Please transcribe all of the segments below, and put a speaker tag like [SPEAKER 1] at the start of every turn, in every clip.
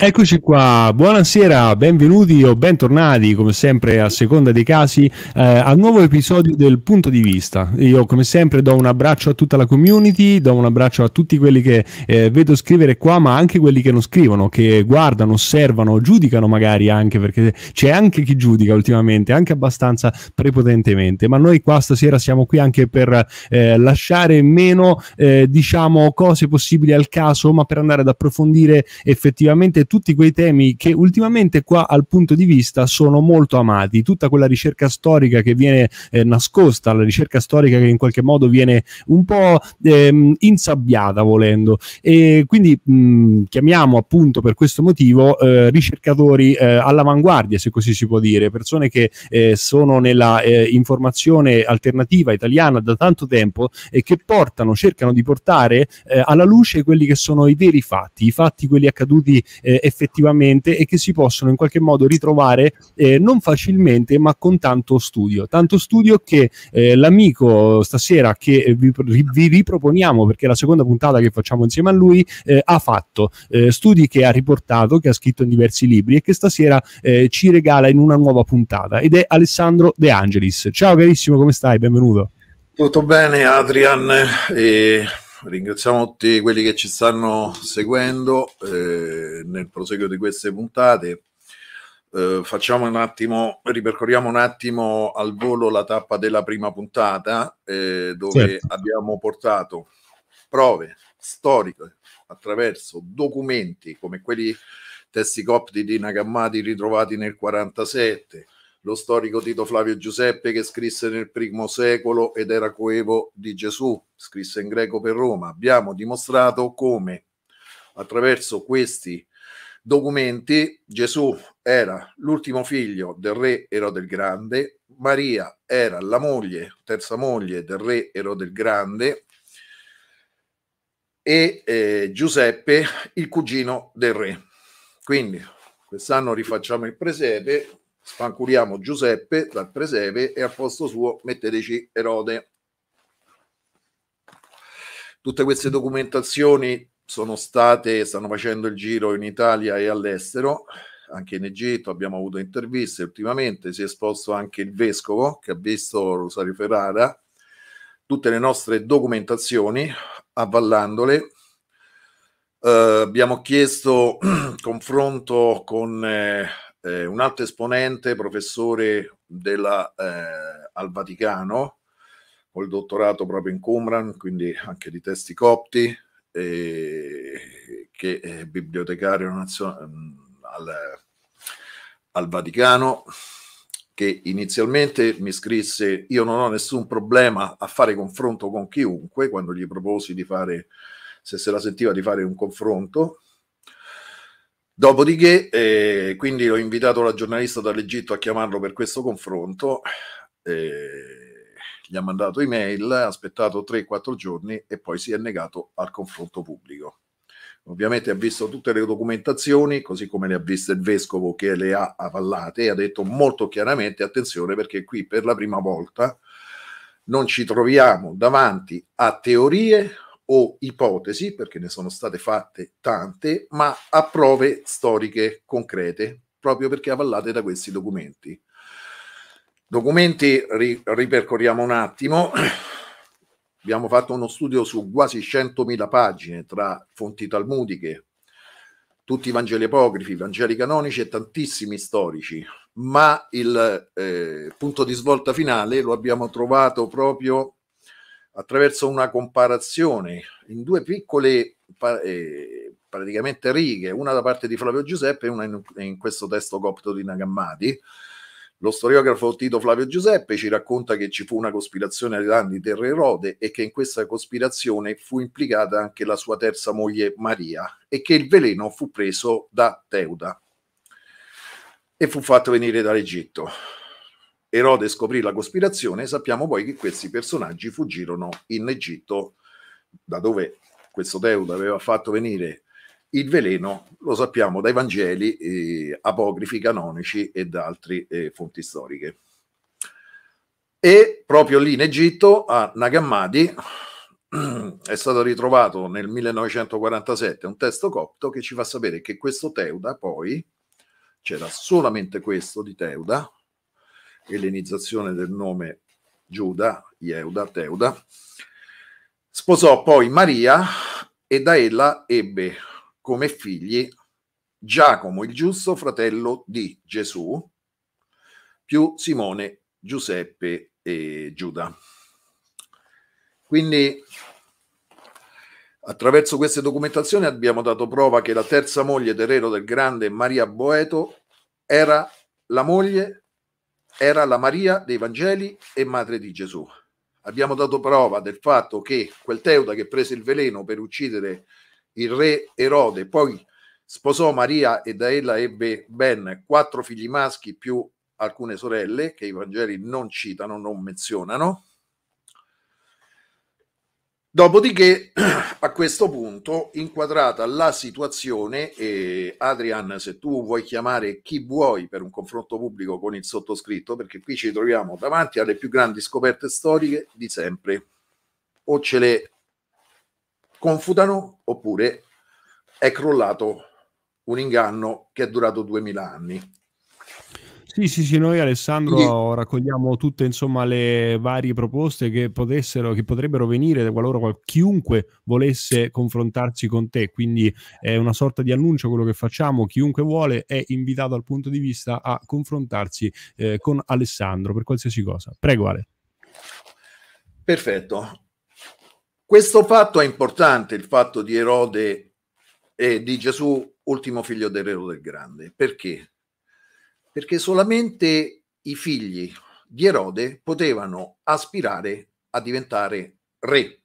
[SPEAKER 1] Eccoci qua, buonasera, benvenuti o bentornati come sempre a seconda dei casi eh, al nuovo episodio del punto di vista. Io come sempre do un abbraccio a tutta la community, do un abbraccio a tutti quelli che eh, vedo scrivere qua ma anche quelli che non scrivono, che guardano, osservano, giudicano magari anche perché c'è anche chi giudica ultimamente, anche abbastanza prepotentemente, ma noi qua stasera siamo qui anche per eh, lasciare meno eh, diciamo cose possibili al caso ma per andare ad approfondire effettivamente tutti quei temi che ultimamente qua al punto di vista sono molto amati, tutta quella ricerca storica che viene eh, nascosta, la ricerca storica che in qualche modo viene un po' ehm, insabbiata volendo e quindi mh, mm, chiamiamo appunto per questo motivo eh, ricercatori eh, all'avanguardia se così si può dire, persone che eh, sono nella eh, informazione alternativa italiana da tanto tempo e che portano, cercano di portare eh, alla luce quelli che sono i veri fatti, i fatti quelli accaduti eh, eh, effettivamente e che si possono in qualche modo ritrovare eh, non facilmente ma con tanto studio. Tanto studio che eh, l'amico stasera che eh, vi, vi, riproponiamo perché è la seconda puntata che facciamo insieme a lui eh, ha fatto, eh, studi che ha riportato, che ha scritto in diversi libri e che stasera ci regala in una nuova puntata ed è Alessandro De Angelis. Ciao carissimo, come stai? Benvenuto.
[SPEAKER 2] Tutto bene Adrian. E ringraziamo tutti quelli che ci stanno seguendo eh, nel proseguo di queste puntate. Eh, facciamo un attimo, ripercorriamo un attimo al volo la tappa della prima puntata, eh, dove certo. abbiamo portato prove storiche attraverso documenti come quelli testi copti di Nagammati ritrovati nel 47, lo storico Tito Flavio Giuseppe che scrisse nel primo secolo ed era coevo di Gesù, scrisse in greco per Roma. Abbiamo dimostrato come attraverso questi documenti Gesù era l'ultimo figlio del re Erode il Grande, Maria era la moglie, terza moglie del re Erode il Grande e eh, Giuseppe il cugino del re. Quindi quest'anno rifacciamo il presepe spancuriamo Giuseppe dal presepe e al posto suo metteteci Erode. Tutte queste documentazioni sono state, stanno facendo il giro in Italia e all'estero, anche in Egitto abbiamo avuto interviste ultimamente, si è esposto anche il vescovo che ha visto Rosario Ferrara, tutte le nostre documentazioni, avvallandole, Uh, abbiamo chiesto confronto con eh, eh, un altro esponente, professore della, eh, al Vaticano, il dottorato proprio in Qumran, quindi anche di testi copti, eh, che è bibliotecario mm, al, al Vaticano, che inizialmente mi scrisse io non ho nessun problema a fare confronto con chiunque, quando gli proposi di fare, se se la sentiva di fare un confronto, Dopodiché, eh, quindi ho invitato la giornalista dall'Egitto a chiamarlo per questo confronto, eh, gli ha mandato email, ha aspettato 3-4 giorni e poi si è negato al confronto pubblico. Ovviamente ha visto tutte le documentazioni, così come le ha viste il vescovo che le ha avallate e ha detto molto chiaramente attenzione perché qui per la prima volta non ci troviamo davanti a teorie o ipotesi, perché ne sono state fatte tante, ma a prove storiche concrete, proprio perché avallate da questi documenti. Documenti, ri, ripercorriamo un attimo, abbiamo fatto uno studio su quasi 100.000 pagine tra fonti talmudiche, tutti i Vangeli apocrifi, i Vangeli canonici e tantissimi storici, ma il eh, punto di svolta finale lo abbiamo trovato proprio attraverso una comparazione in due piccole eh, praticamente righe, una da parte di Flavio Giuseppe e una in, in questo testo copto di Nagammati. Lo storiografo Tito Flavio Giuseppe ci racconta che ci fu una cospirazione ai danni di Re Erode e che in questa cospirazione fu implicata anche la sua terza moglie Maria e che il veleno fu preso da Teuda e fu fatto venire dall'Egitto. Erode scoprì la cospirazione, sappiamo poi che questi personaggi fuggirono in Egitto, da dove questo Deuda aveva fatto venire il veleno, lo sappiamo dai Vangeli eh, apocrifi, canonici e da altre eh, fonti storiche. E proprio lì in Egitto, a Nagammadi, è stato ritrovato nel 1947 un testo copto che ci fa sapere che questo Teuda poi, c'era solamente questo di Teuda, ellenizzazione del nome Giuda, Ieuda, Teuda, sposò poi Maria e da ella ebbe come figli Giacomo il giusto, fratello di Gesù, più Simone, Giuseppe e Giuda. Quindi attraverso queste documentazioni abbiamo dato prova che la terza moglie Terrero del Grande Maria Boeto era la moglie era la Maria dei Vangeli e madre di Gesù. Abbiamo dato prova del fatto che quel Teuda che prese il veleno per uccidere il re Erode, poi sposò Maria e da ella ebbe ben quattro figli maschi più alcune sorelle che i Vangeli non citano, non menzionano, Dopodiché, a questo punto, inquadrata la situazione, e Adrian, se tu vuoi chiamare chi vuoi per un confronto pubblico con il sottoscritto, perché qui ci troviamo davanti alle più grandi scoperte storiche di sempre, o ce le confutano oppure è crollato un inganno che è durato 2000 anni.
[SPEAKER 1] Sì, sì, sì, noi Alessandro Quindi... raccogliamo tutte insomma, le varie proposte che, potessero, che potrebbero venire qualora chiunque volesse confrontarsi con te. Quindi è una sorta di annuncio quello che facciamo. Chiunque vuole è invitato al punto di vista a confrontarsi eh, con Alessandro per qualsiasi cosa. Prego Ale.
[SPEAKER 2] Perfetto. Questo fatto è importante, il fatto di Erode e di Gesù, ultimo figlio dell'Erode del Grande. Perché? perché solamente i figli di Erode potevano aspirare a diventare re.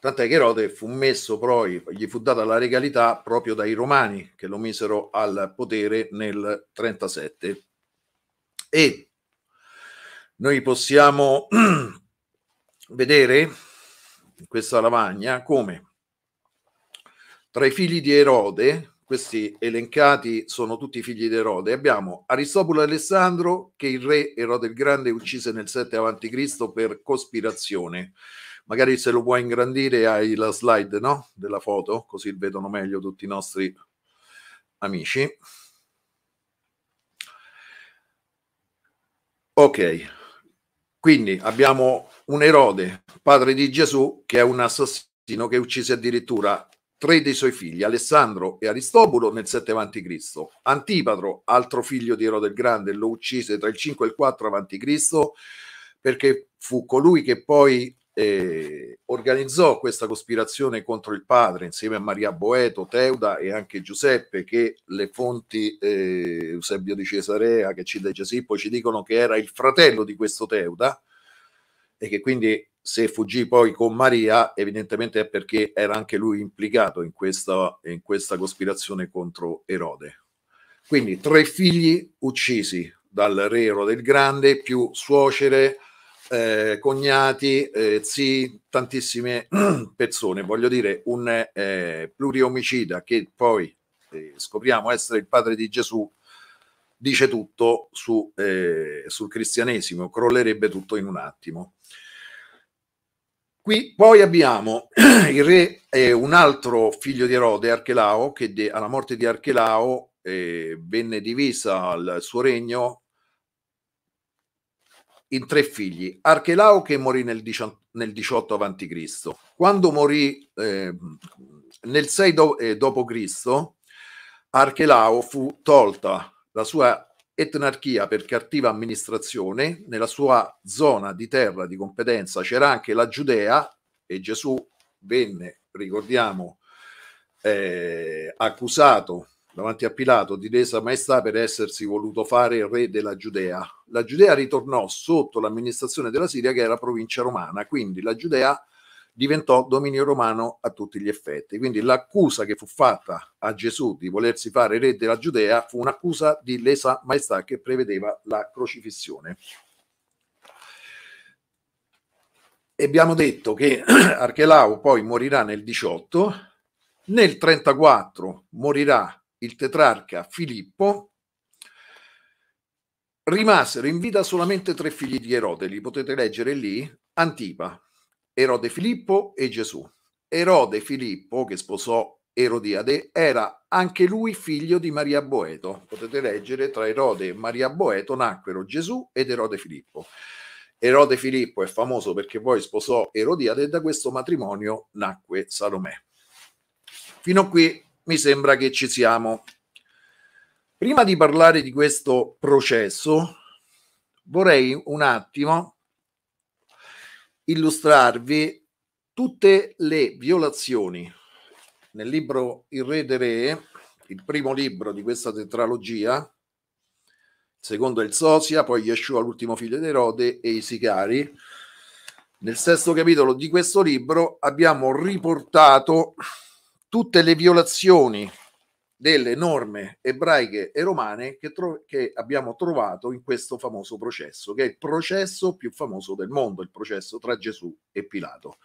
[SPEAKER 2] Tant'è che Erode fu messo poi, gli fu data la regalità proprio dai romani che lo misero al potere nel 37. E noi possiamo vedere in questa lavagna come tra i figli di Erode questi elencati sono tutti figli di Erode. Abbiamo Aristobule Alessandro che il re Erode il Grande uccise nel 7 a.C. per cospirazione. Magari se lo puoi ingrandire hai la slide no? della foto, così vedono meglio tutti i nostri amici. Ok, quindi abbiamo un Erode, padre di Gesù, che è un assassino che uccise addirittura tre dei suoi figli, Alessandro e Aristobulo, nel 7 a.C. Antipatro, altro figlio di Erode il Grande, lo uccise tra il 5 e il 4 a.C. perché fu colui che poi eh, organizzò questa cospirazione contro il padre insieme a Maria Boeto, Teuda e anche Giuseppe, che le fonti eh, Eusebio di Cesarea che ci cita Gesippo ci dicono che era il fratello di questo Teuda e che quindi se fuggì poi con Maria, evidentemente è perché era anche lui implicato in questa, in questa cospirazione contro Erode. Quindi tre figli uccisi dal re Erode il Grande, più suocere, eh, cognati, eh, zii, tantissime persone. Voglio dire, un eh, pluriomicida che poi eh, scopriamo essere il padre di Gesù, dice tutto su, eh, sul cristianesimo, crollerebbe tutto in un attimo. Qui poi abbiamo il re e eh, un altro figlio di Erode, Archelao, che de, alla morte di Archelao eh, venne divisa il suo regno in tre figli. Archelao che morì nel, nel 18 a.C. Quando morì ehm, eh, nel 6 do, d.C., Archelao fu tolta la sua etnarchia per cattiva amministrazione, nella sua zona di terra di competenza c'era anche la Giudea e Gesù venne, ricordiamo, eh, accusato davanti a Pilato di lesa maestà per essersi voluto fare il re della Giudea. La Giudea ritornò sotto l'amministrazione della Siria che era provincia romana, quindi la Giudea diventò dominio romano a tutti gli effetti. Quindi l'accusa che fu fatta a Gesù di volersi fare re della Giudea fu un'accusa di lesa maestà che prevedeva la crocifissione. E abbiamo detto che Archelao poi morirà nel 18, nel 34 morirà il tetrarca Filippo, rimasero in vita solamente tre figli di Erode, li potete leggere lì, Antipa, Erode Filippo e Gesù. Erode Filippo, che sposò Erodiade, era anche lui figlio di Maria Boeto. Potete leggere, tra Erode e Maria Boeto nacquero Gesù ed Erode Filippo. Erode Filippo è famoso perché poi sposò Erodiade e da questo matrimonio nacque Salomè. Fino a qui mi sembra che ci siamo. Prima di parlare di questo processo, vorrei un attimo illustrarvi tutte le violazioni nel libro Il Re dei Re, il primo libro di questa tetralogia, secondo il Sosia, poi Yeshua l'ultimo figlio di Erode e i Sicari. Nel sesto capitolo di questo libro abbiamo riportato tutte le violazioni delle norme ebraiche e romane che, tro- che, abbiamo trovato in questo famoso processo, che è il processo più famoso del mondo, il processo tra Gesù e Pilato.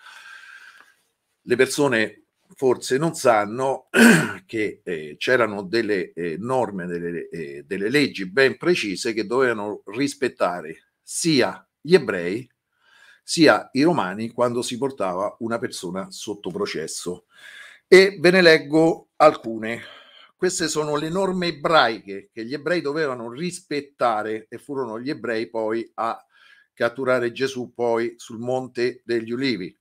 [SPEAKER 2] Le persone forse non sanno che eh, c'erano delle eh, norme, delle, eh, delle leggi ben precise che dovevano rispettare sia gli ebrei sia i romani quando si portava una persona sotto processo. E ve ne leggo alcune queste sono le norme ebraiche che gli ebrei dovevano rispettare e furono gli ebrei poi a catturare Gesù poi sul monte degli ulivi.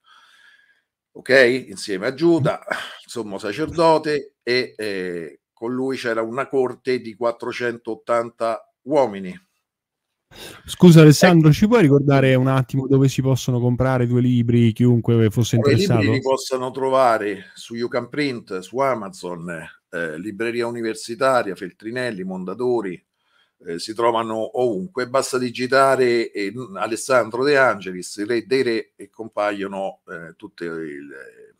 [SPEAKER 2] Ok? Insieme a Giuda, sommo sacerdote e eh, con lui c'era una corte di 480 uomini.
[SPEAKER 1] Scusa ecco. Alessandro, eh, ci puoi ricordare un attimo dove si possono comprare due libri, chiunque fosse interessato? I libri li
[SPEAKER 2] possono trovare su YouCan Print, su Amazon, eh, libreria universitaria, Feltrinelli, Mondadori, eh, si trovano ovunque. Basta digitare eh, Alessandro De Angelis, Re dei Re, e compaiono eh, tutte il,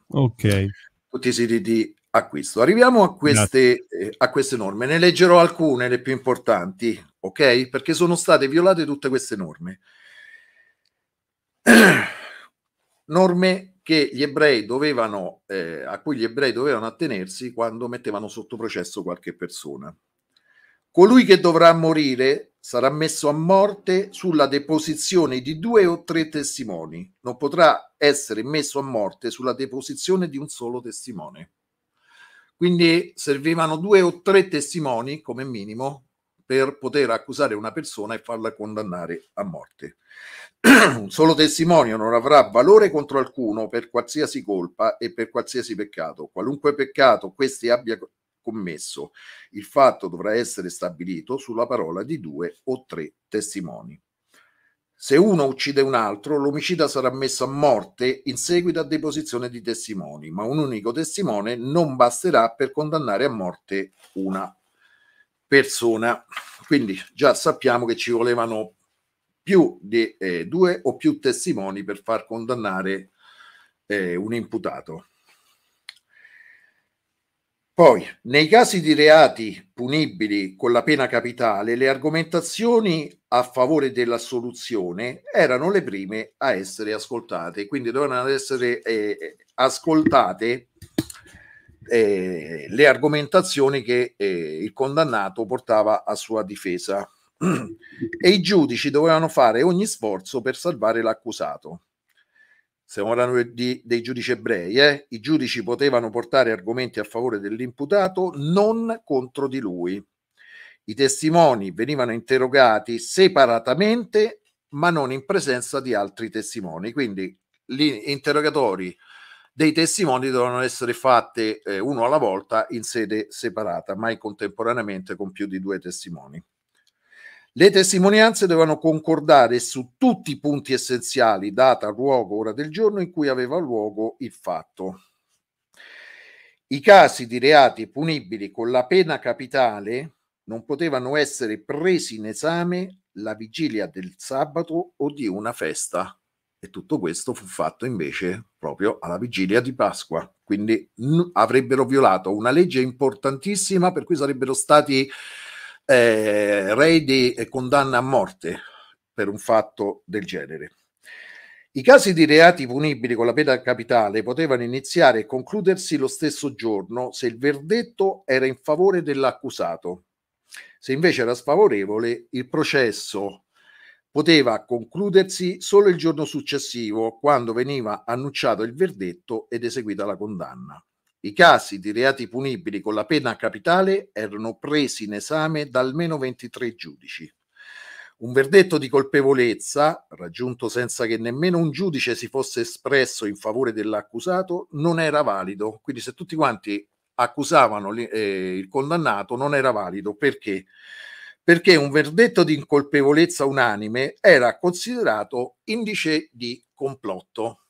[SPEAKER 2] okay. tutti i siti di acquisto. Arriviamo a queste, eh, a queste norme, ne leggerò alcune, le più importanti, ok? Perché sono state violate tutte queste norme. norme che gli ebrei dovevano, eh, a cui gli ebrei dovevano attenersi quando mettevano sotto processo qualche persona. Colui che dovrà morire sarà messo a morte sulla deposizione di due o tre testimoni, non potrà essere messo a morte sulla deposizione di un solo testimone. Quindi servivano due o tre testimoni come minimo per poter accusare una persona e farla condannare a morte. Un solo testimonio non avrà valore contro alcuno per qualsiasi colpa e per qualsiasi peccato, qualunque peccato questi abbia commesso. Il fatto dovrà essere stabilito sulla parola di due o tre testimoni. Se uno uccide un altro, l'omicida sarà messo a morte in seguito a deposizione di testimoni, ma un unico testimone non basterà per condannare a morte una persona. Quindi già sappiamo che ci volevano più di eh, due o più testimoni per far condannare eh, un imputato. Poi, nei casi di reati punibili con la pena capitale, le argomentazioni a favore dell'assoluzione erano le prime a essere ascoltate, quindi dovevano essere eh, ascoltate eh, le argomentazioni che eh, il condannato portava a sua difesa e i giudici dovevano fare ogni sforzo per salvare l'accusato. Stiamo parlando di, dei giudici ebrei, eh? i giudici potevano portare argomenti a favore dell'imputato, non contro di lui. I testimoni venivano interrogati separatamente, ma non in presenza di altri testimoni. Quindi gli interrogatori dei testimoni dovevano essere fatte eh, uno alla volta in sede separata, mai contemporaneamente con più di due testimoni. Le testimonianze dovevano concordare su tutti i punti essenziali, data, luogo, ora del giorno in cui aveva luogo il fatto. I casi di reati punibili con la pena capitale non potevano essere presi in esame la vigilia del sabato o di una festa. E tutto questo fu fatto invece proprio alla vigilia di Pasqua, quindi n- avrebbero violato una legge importantissima per cui sarebbero stati eh, rei di condanna a morte per un fatto del genere. I casi di reati punibili con la pena capitale potevano iniziare e concludersi lo stesso giorno se il verdetto era in favore dell'accusato. Se invece era sfavorevole, il processo poteva concludersi solo il giorno successivo, quando veniva annunciato il verdetto ed eseguita la condanna. I casi di reati punibili con la pena capitale erano presi in esame da almeno 23 giudici. Un verdetto di colpevolezza, raggiunto senza che nemmeno un giudice si fosse espresso in favore dell'accusato, non era valido. Quindi se tutti quanti accusavano eh, il condannato non era valido perché perché un verdetto di incolpevolezza unanime era considerato indice di complotto.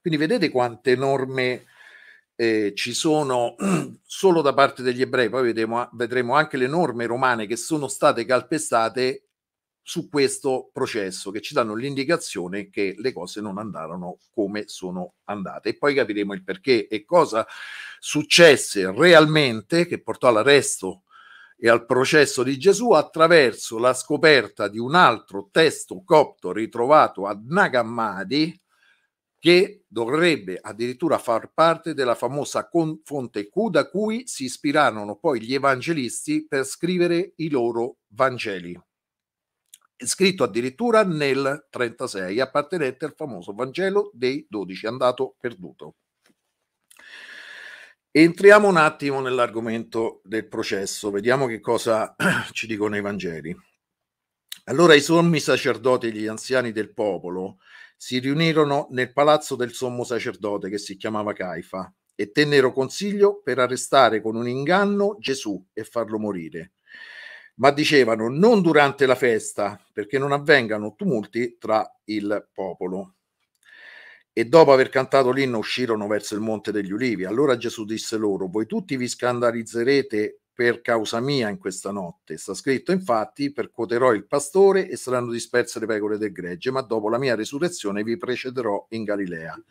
[SPEAKER 2] Quindi vedete quante norme eh, ci sono solo da parte degli ebrei, poi vedremo, vedremo anche le norme romane che sono state calpestate su questo processo che ci danno l'indicazione che le cose non andarono come sono andate e poi capiremo il perché e cosa successe realmente che portò all'arresto e al processo di Gesù attraverso la scoperta di un altro testo copto ritrovato a Nagamadi che dovrebbe addirittura far parte della famosa fonte Q da cui si ispirarono poi gli evangelisti per scrivere i loro Vangeli scritto addirittura nel 36, appartenente al famoso Vangelo dei Dodici, andato perduto. Entriamo un attimo nell'argomento del processo, vediamo che cosa ci dicono i Vangeli. Allora i sommi sacerdoti e gli anziani del popolo si riunirono nel palazzo del sommo sacerdote che si chiamava Caifa e tennero consiglio per arrestare con un inganno Gesù e farlo morire. Ma dicevano non durante la festa, perché non avvengano tumulti tra il popolo e dopo aver cantato l'inno uscirono verso il monte degli ulivi. Allora Gesù disse loro, voi tutti vi scandalizzerete per causa mia in questa notte. Sta scritto infatti, percuoterò il pastore e saranno disperse le pecore del gregge, ma dopo la mia resurrezione vi precederò in Galilea.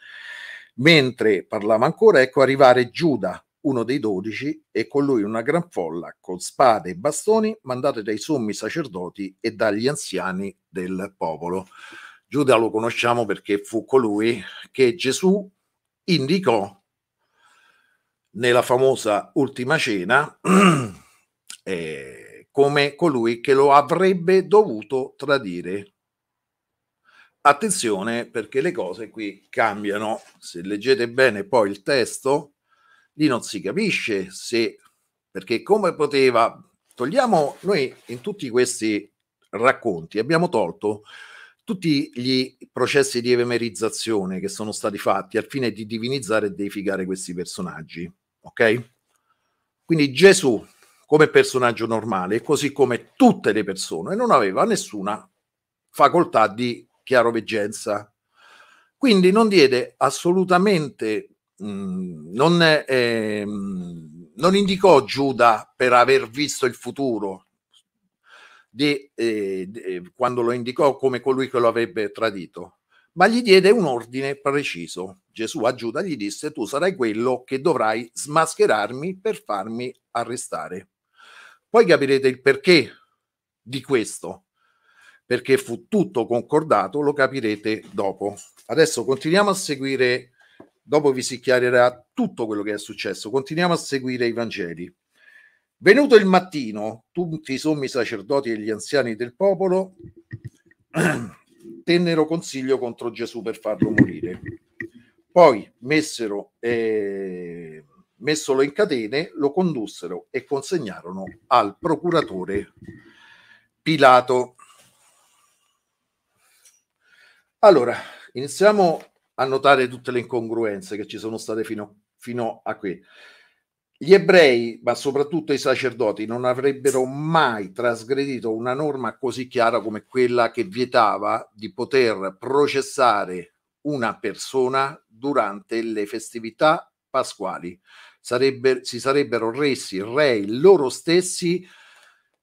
[SPEAKER 2] Mentre parlava ancora, ecco arrivare Giuda, uno dei dodici, e con lui una gran folla con spade e bastoni mandate dai sommi sacerdoti e dagli anziani del popolo. Giuda lo conosciamo perché fu colui che Gesù indicò nella famosa ultima cena eh, come colui che lo avrebbe dovuto tradire. Attenzione perché le cose qui cambiano. Se leggete bene poi il testo, lì non si capisce se perché come poteva togliamo noi in tutti questi racconti abbiamo tolto tutti gli processi di evemerizzazione che sono stati fatti al fine di divinizzare e deificare questi personaggi. Ok? Quindi Gesù come personaggio normale, così come tutte le persone, non aveva nessuna facoltà di chiaroveggenza. Quindi non diede assolutamente, mh, mm, non, eh, non indicò Giuda per aver visto il futuro, di, eh, di, eh, quando lo indicò come colui che lo avrebbe tradito, ma gli diede un ordine preciso. Gesù a Giuda gli disse, tu sarai quello che dovrai smascherarmi per farmi arrestare. Poi capirete il perché di questo, perché fu tutto concordato, lo capirete dopo. Adesso continuiamo a seguire, dopo vi si chiarirà tutto quello che è successo, continuiamo a seguire i Vangeli. Venuto il mattino, tutti i sommi sacerdoti e gli anziani del popolo tennero consiglio contro Gesù per farlo morire. Poi messero, eh, messolo in catene, lo condussero e consegnarono al procuratore Pilato. Allora, iniziamo a notare tutte le incongruenze che ci sono state fino, fino a qui. Gli ebrei, ma soprattutto i sacerdoti, non avrebbero mai trasgredito una norma così chiara come quella che vietava di poter processare una persona durante le festività pasquali. Sarebbe, si sarebbero resi rei loro stessi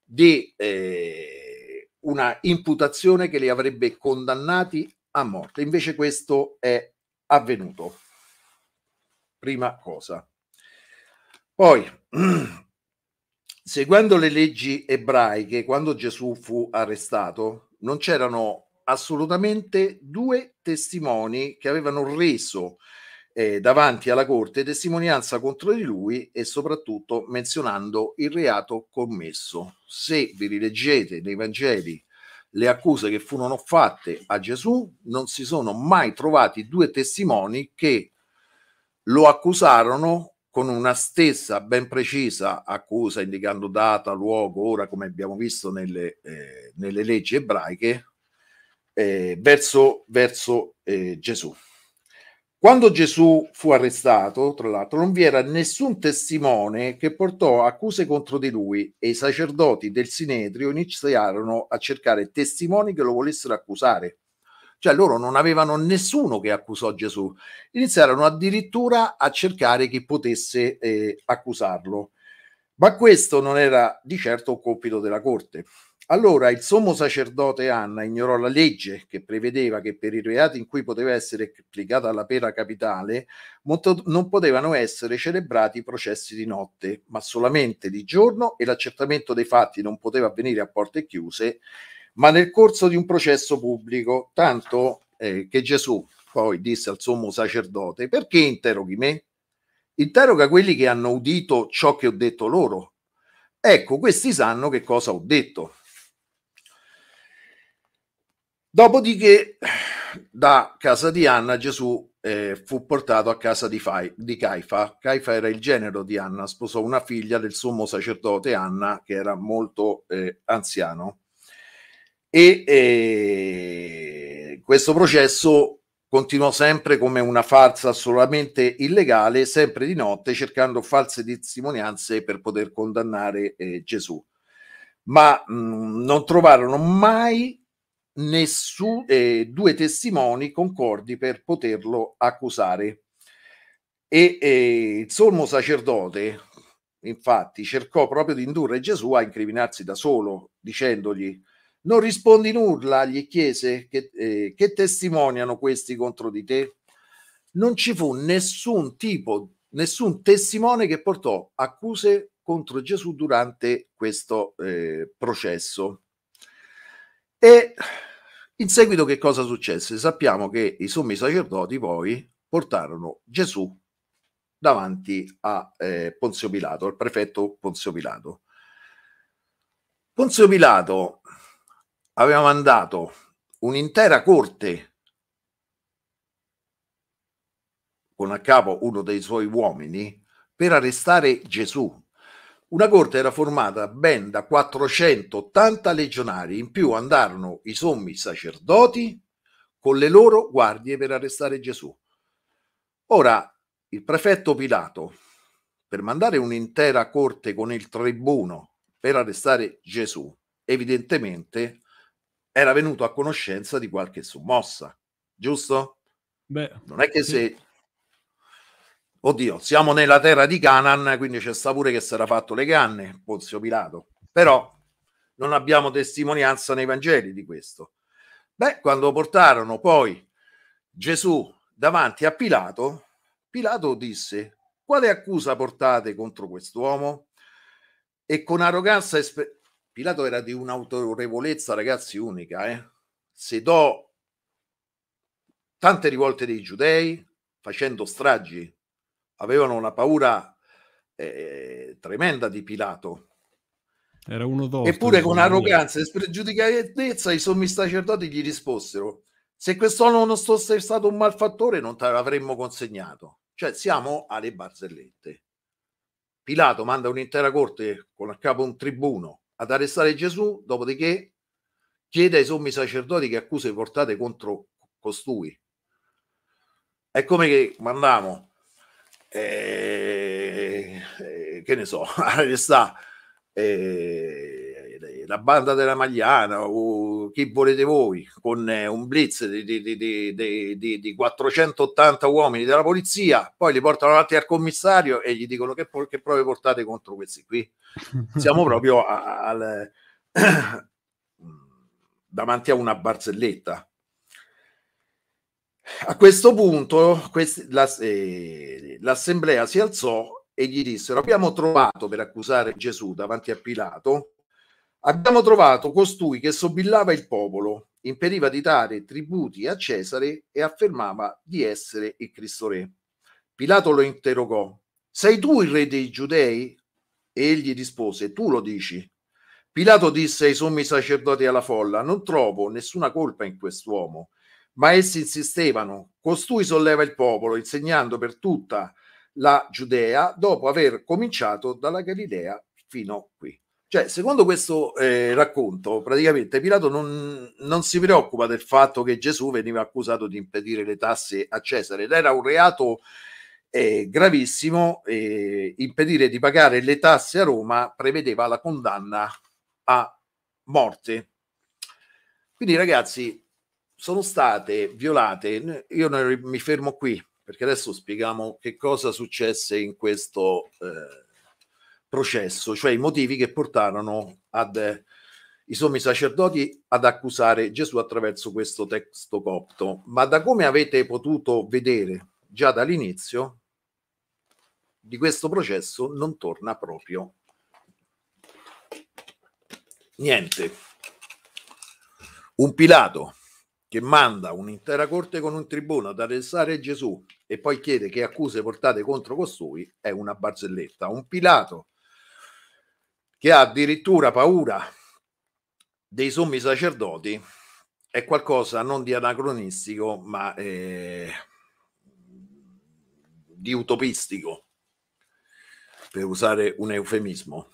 [SPEAKER 2] di eh, una imputazione che li avrebbe condannati a morte. Invece questo è avvenuto. Prima cosa. Poi, seguendo le leggi ebraiche, quando Gesù fu arrestato, non c'erano assolutamente due testimoni che avevano reso eh, davanti alla corte testimonianza contro di lui e soprattutto menzionando il reato commesso. Se vi rileggete nei Vangeli le accuse che furono fatte a Gesù, non si sono mai trovati due testimoni che lo accusarono con una stessa ben precisa accusa indicando data, luogo, ora come abbiamo visto nelle, eh, nelle leggi ebraiche eh, verso, verso eh, Gesù. Quando Gesù fu arrestato, tra l'altro, non vi era nessun testimone che portò accuse contro di lui e i sacerdoti del Sinedrio iniziarono a cercare testimoni che lo volessero accusare. Cioè loro non avevano nessuno che accusò Gesù. Iniziarono addirittura a cercare chi potesse eh, accusarlo. Ma questo non era di certo un compito della corte. Allora il sommo sacerdote Anna ignorò la legge che prevedeva che per i reati in cui poteva essere applicata la pena capitale non potevano essere celebrati processi di notte, ma solamente di giorno e l'accertamento dei fatti non poteva avvenire a porte chiuse ma nel corso di un processo pubblico, tanto eh, che Gesù poi disse al sommo sacerdote, perché interroghi me? Interroga quelli che hanno udito ciò che ho detto loro. Ecco, questi sanno che cosa ho detto. Dopodiché da casa di Anna Gesù eh, fu portato a casa di, Fai, di Caifa. Caifa era il genero di Anna, sposò una figlia del sommo sacerdote Anna che era molto eh, anziano e eh, questo processo continuò sempre come una farsa assolutamente illegale, sempre di notte, cercando false testimonianze per poter condannare eh, Gesù. Ma mh, mm, non trovarono mai nessun, eh, due testimoni concordi per poterlo accusare. E eh, il sommo sacerdote, infatti, cercò proprio di indurre Gesù a incriminarsi da solo, dicendogli non rispondi nulla, gli chiese, che, eh, che testimoniano questi contro di te? Non ci fu nessun tipo, nessun testimone che portò accuse contro Gesù durante questo eh, processo. E in seguito che cosa successe? Sappiamo che i sommi sacerdoti poi portarono Gesù davanti a eh, Ponzio Pilato, al prefetto Ponzio Pilato. Ponzio Pilato aveva mandato un'intera corte con a capo uno dei suoi uomini per arrestare Gesù. Una corte era formata ben da 480 legionari, in più andarono i sommi sacerdoti con le loro guardie per arrestare Gesù. Ora, il prefetto Pilato, per mandare un'intera corte con il tribuno per arrestare Gesù, evidentemente era venuto a conoscenza di qualche sommossa, giusto? Beh, non è che sì. se... Oddio, siamo nella terra di Canaan, quindi c'è sta pure che sarà fatto le canne, Ponzio Pilato, però non abbiamo testimonianza nei Vangeli di questo. Beh, quando portarono poi Gesù davanti a Pilato, Pilato disse, quale accusa portate contro quest'uomo? E con arroganza esp- Pilato era di un'autorevolezza, ragazzi, unica. Eh? Sedò tante rivolte dei giudei facendo stragi. Avevano una paura eh, tremenda di Pilato.
[SPEAKER 1] Era uno d'osto, Eppure con diciamo. arroganza
[SPEAKER 2] e spregiudicatezza i sommi sacerdoti gli risposero se quest'uomo non fosse stato un malfattore non te l'avremmo consegnato. Cioè siamo alle barzellette. Pilato manda un'intera corte con a capo un tribuno ad arrestare Gesù, dopodiché chiede ai sommi sacerdoti che accuse portate contro costui. È come che mandiamo, eh, eh, che ne so, arrestare eh, la banda della Magliana o chi volete voi, con eh, un blitz di, di, di, di 480 uomini della polizia, poi li portano avanti al commissario e gli dicono che, che prove portate contro questi qui. Siamo proprio al, davanti a una barzelletta. A questo punto questi, la, eh, l'assemblea si alzò e gli dissero abbiamo trovato per accusare Gesù davanti a Pilato Abbiamo trovato costui che sobillava il popolo, impediva di dare tributi a Cesare e affermava di essere il Cristo Re. Pilato lo interrogò: Sei tu il re dei giudei? E egli rispose: Tu lo dici. Pilato disse ai sommi sacerdoti e alla folla: Non trovo nessuna colpa in quest'uomo. Ma essi insistevano: Costui solleva il popolo, insegnando per tutta la Giudea dopo aver cominciato dalla Galilea fino qui. Cioè, secondo questo eh, racconto, praticamente Pilato non, non, si preoccupa del fatto che Gesù veniva accusato di impedire le tasse a Cesare ed era un reato eh, gravissimo. Eh, impedire di pagare le tasse a Roma prevedeva la condanna a morte. Quindi, ragazzi, sono state violate. Io ne, mi fermo qui perché adesso spieghiamo che cosa successe in questo. Eh, processo, cioè i motivi che portarono ad, eh, i sommi sacerdoti ad accusare Gesù attraverso questo testo copto. Ma da come avete potuto vedere già dall'inizio di questo processo non torna proprio niente. Un Pilato che manda un'intera corte con un tribuno ad arrestare Gesù e poi chiede che accuse portate contro costui è una barzelletta. Un Pilato che ha addirittura paura dei sommi sacerdoti è qualcosa non di anacronistico ma eh, di utopistico per usare un eufemismo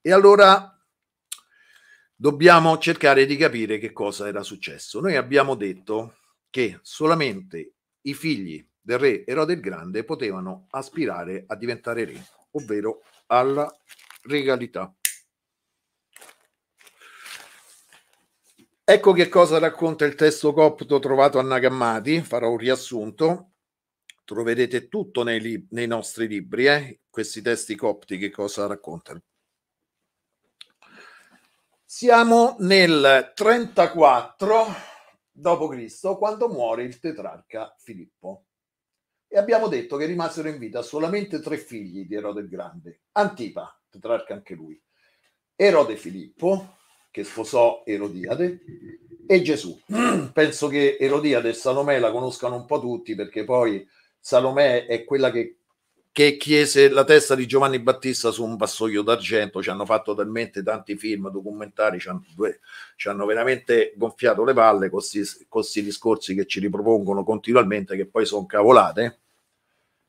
[SPEAKER 2] e allora dobbiamo cercare di capire che cosa era successo noi abbiamo detto che solamente i figli del re Erode il Grande potevano aspirare a diventare re ovvero alla regalità. Ecco che cosa racconta il testo copto trovato a Nagammati, farò un riassunto, troverete tutto nei, lib- nei nostri libri, eh? questi testi copti che cosa raccontano. Siamo nel 34 d.C. quando muore il tetrarca Filippo e abbiamo detto che rimasero in vita solamente tre figli di Erode il Grande, Antipa, tetrarca anche lui, Erode Filippo, che sposò Erodiade, e Gesù. Penso che Erodiade e Salomè la conoscano un po' tutti, perché poi Salomè è quella che, che chiese la testa di Giovanni Battista su un vassoio d'argento. Ci hanno fatto talmente tanti film, documentari, ci hanno, ci hanno veramente gonfiato le palle con questi discorsi che ci ripropongono continuamente, che poi sono cavolate,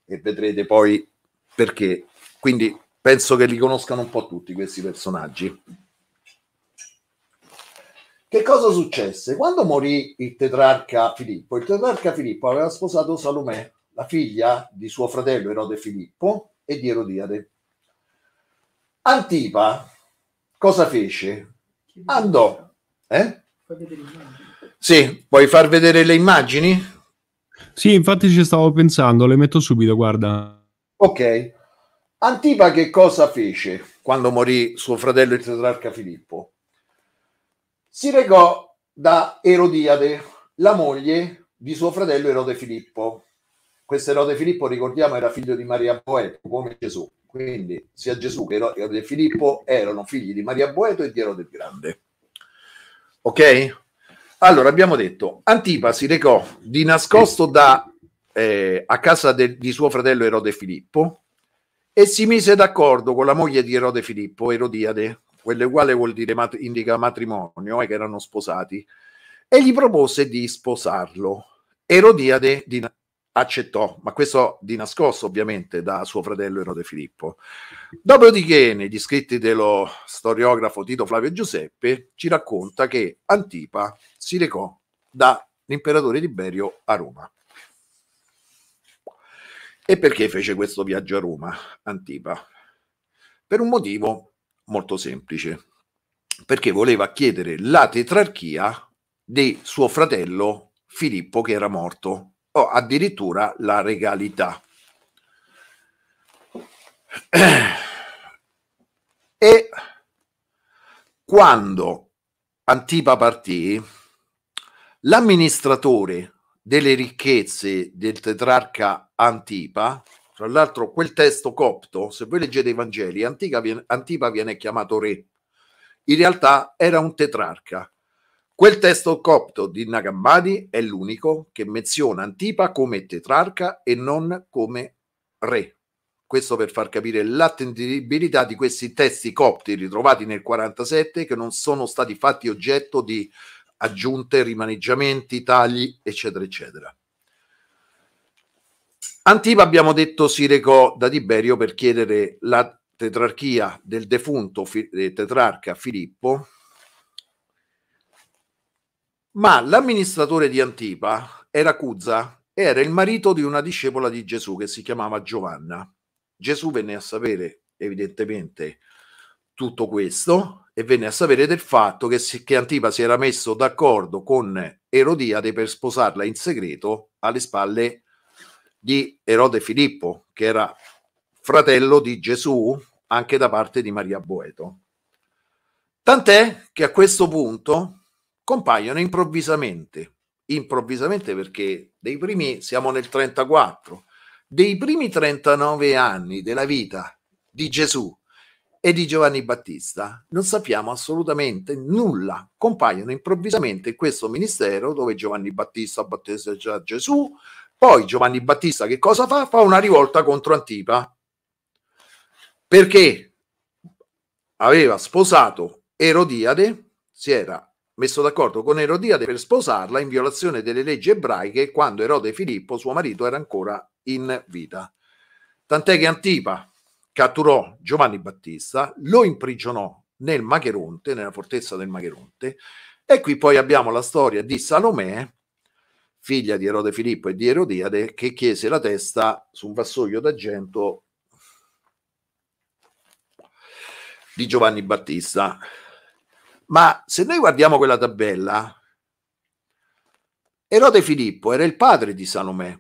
[SPEAKER 2] e vedrete poi perché. Quindi penso che li conoscano un po' tutti questi personaggi. Che cosa successe? Quando morì il tetrarca Filippo, il tetrarca Filippo aveva sposato Salomè, la figlia di suo fratello Erode Filippo e di Erodiade. Antipa cosa fece? Andò. Eh? Sì, puoi far vedere le immagini? Sì,
[SPEAKER 1] infatti ci stavo pensando, le metto subito, guarda.
[SPEAKER 2] Ok, Antipa che cosa fece quando morì suo fratello il tetrarca Filippo? Si recò da Erodiade, la moglie di suo fratello Erode Filippo. Questo Erode Filippo, ricordiamo, era figlio di Maria Boeto, come Gesù. Quindi sia Gesù che Erode Filippo erano figli di Maria Boeto e di Erode il Grande. Ok? Allora, abbiamo detto, Antipa si recò di nascosto da, eh, a casa de, di suo fratello Erode Filippo, e si mise d'accordo con la moglie di Erode Filippo, Erodiade, quelle uguale vuol dire mat- indica matrimonio, e eh, che erano sposati, e gli propose di sposarlo. Erodiade di, accettò, ma questo di nascosto ovviamente da suo fratello Erode Filippo. Dopodiché, negli scritti dello storiografo Tito Flavio Giuseppe, ci racconta che Antipa si recò dall'imperatore Tiberio a Roma. E perché fece questo viaggio a Roma, Antipa? Per un motivo molto semplice, perché voleva chiedere la tetrarchia di suo fratello Filippo che era morto, o addirittura la regalità. E quando Antipa partì, l'amministratore delle ricchezze del tetrarca Antipa, tra l'altro quel testo copto, se voi leggete i Vangeli, viene, Antipa viene chiamato re, in realtà era un tetrarca. Quel testo copto di Nagammadi è l'unico che menziona Antipa come tetrarca e non come re. Questo per far capire l'attendibilità di questi testi copti ritrovati nel 47 che non sono stati fatti oggetto di aggiunte, rimaneggiamenti, tagli, eccetera, eccetera. Antipa, abbiamo detto, si recò da Tiberio per chiedere la tetrarchia del defunto eh, tetrarca Filippo, ma l'amministratore di Antipa era Cuzza, era il marito di una discepola di Gesù che si chiamava Giovanna. Gesù venne a sapere evidentemente tutto questo e venne a sapere del fatto che, si, che Antipa si era messo d'accordo con Erodiade per sposarla in segreto alle spalle di Erode Filippo, che era fratello di Gesù anche da parte di Maria Boeto. Tant'è che a questo punto compaiono improvvisamente, improvvisamente perché dei primi siamo nel 34, dei primi 39 anni della vita di Gesù e di Giovanni Battista. Non sappiamo assolutamente nulla. Compaiono improvvisamente in questo ministero dove Giovanni Battista battezza Gesù. Poi Giovanni Battista che cosa fa? Fa una rivolta contro Antipa. Perché aveva sposato Erodiade, si era messo d'accordo con Erodiade per sposarla in violazione delle leggi ebraiche quando Erode Filippo, suo marito, era ancora in vita. Tant'è che Antipa, catturò Giovanni Battista, lo imprigionò nel Magheronte, nella fortezza del Magheronte, e qui poi abbiamo la storia di Salomè, figlia di Erode Filippo e di Erodiade, che chiese la testa su un vassoio d'argento di Giovanni Battista. Ma se noi guardiamo quella tabella, Erode Filippo era il padre di Salomè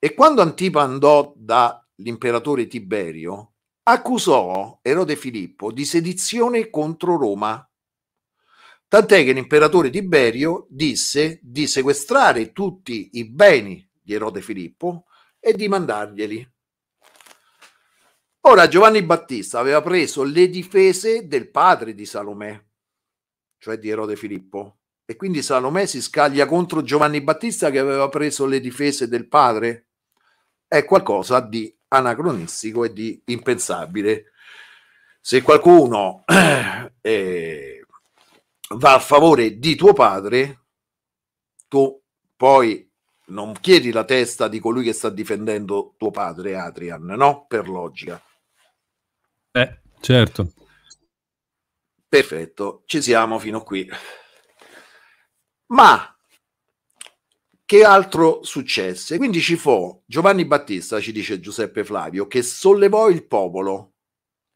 [SPEAKER 2] e quando Antipa andò da l'imperatore Tiberio, accusò Erode Filippo di sedizione contro Roma. Tant'è che l'imperatore Tiberio disse di sequestrare tutti i beni di Erode Filippo e di mandarglieli. Ora Giovanni Battista aveva preso le difese del padre di Salomè, cioè di Erode Filippo, e quindi Salomè si scaglia contro Giovanni Battista che aveva preso le difese del padre. È qualcosa di anacronistico e di impensabile. Se qualcuno eh, va a favore di tuo padre, tu poi non chiedi la testa di colui che sta difendendo tuo padre, Adrian, no? Per logica. Eh, certo. Perfetto, ci siamo fino qui. Ma che altro successe? Quindi ci fu Giovanni Battista, ci dice Giuseppe Flavio, che sollevò il popolo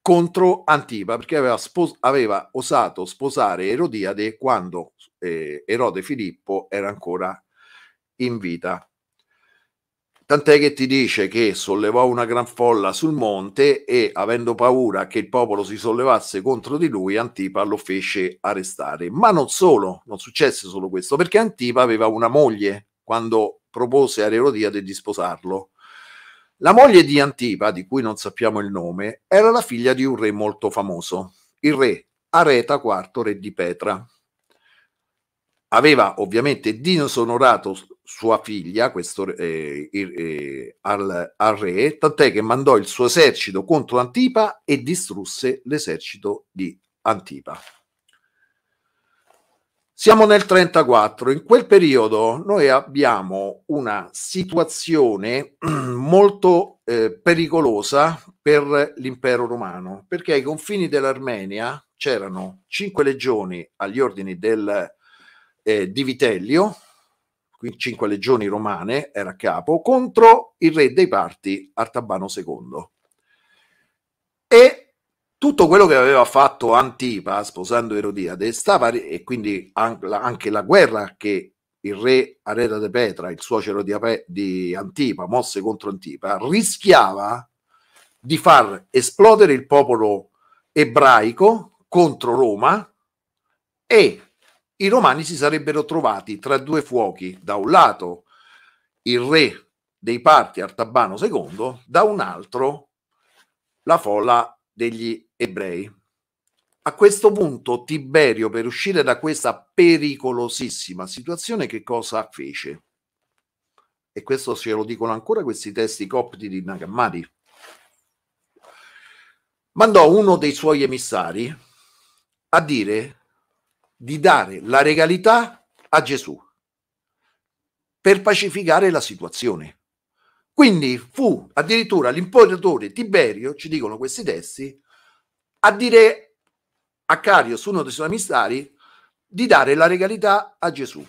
[SPEAKER 2] contro Antipa perché aveva, spos- aveva osato sposare Erodiade quando eh, Erode Filippo era ancora in vita. Tant'è che ti dice che sollevò una gran folla sul monte e, avendo paura che il popolo si sollevasse contro di lui, Antipa lo fece arrestare. Ma non solo, non successe solo questo, perché Antipa aveva una moglie quando propose a Erodiade di sposarlo. La moglie di Antipa, di cui non sappiamo il nome, era la figlia di un re molto famoso, il re Areta IV, re di Petra. Aveva ovviamente disonorato sua figlia, questo, eh, eh, al, al, re, tant'è che mandò il suo esercito contro Antipa e distrusse l'esercito di Antipa. Siamo nel 34, in quel periodo noi abbiamo una situazione molto eh, pericolosa per l'impero romano, perché ai confini dell'Armenia c'erano cinque legioni agli ordini del, eh, di Vitellio, quindi cinque legioni romane, era capo, contro il re dei parti Artabano II. E tutto quello che aveva fatto Antipa sposando Erodiade stava, e quindi anche la guerra che il re Areta de Petra, il suocero di, di Antipa, mosse contro Antipa, rischiava di far esplodere il popolo ebraico contro Roma e i romani si sarebbero trovati tra due fuochi, da un lato il re dei parti Artabano II, da un altro la folla degli ebrei. A questo punto Tiberio, per uscire da questa pericolosissima situazione, che cosa fece? E questo ce lo dicono ancora questi testi copti di Nagammadi. Mandò uno dei suoi emissari a dire di dare la regalità a Gesù per pacificare la situazione. Quindi fu addirittura l'imperatore Tiberio, ci dicono questi testi, a dire a Carios, uno dei suoi amistari, di dare la regalità a Gesù.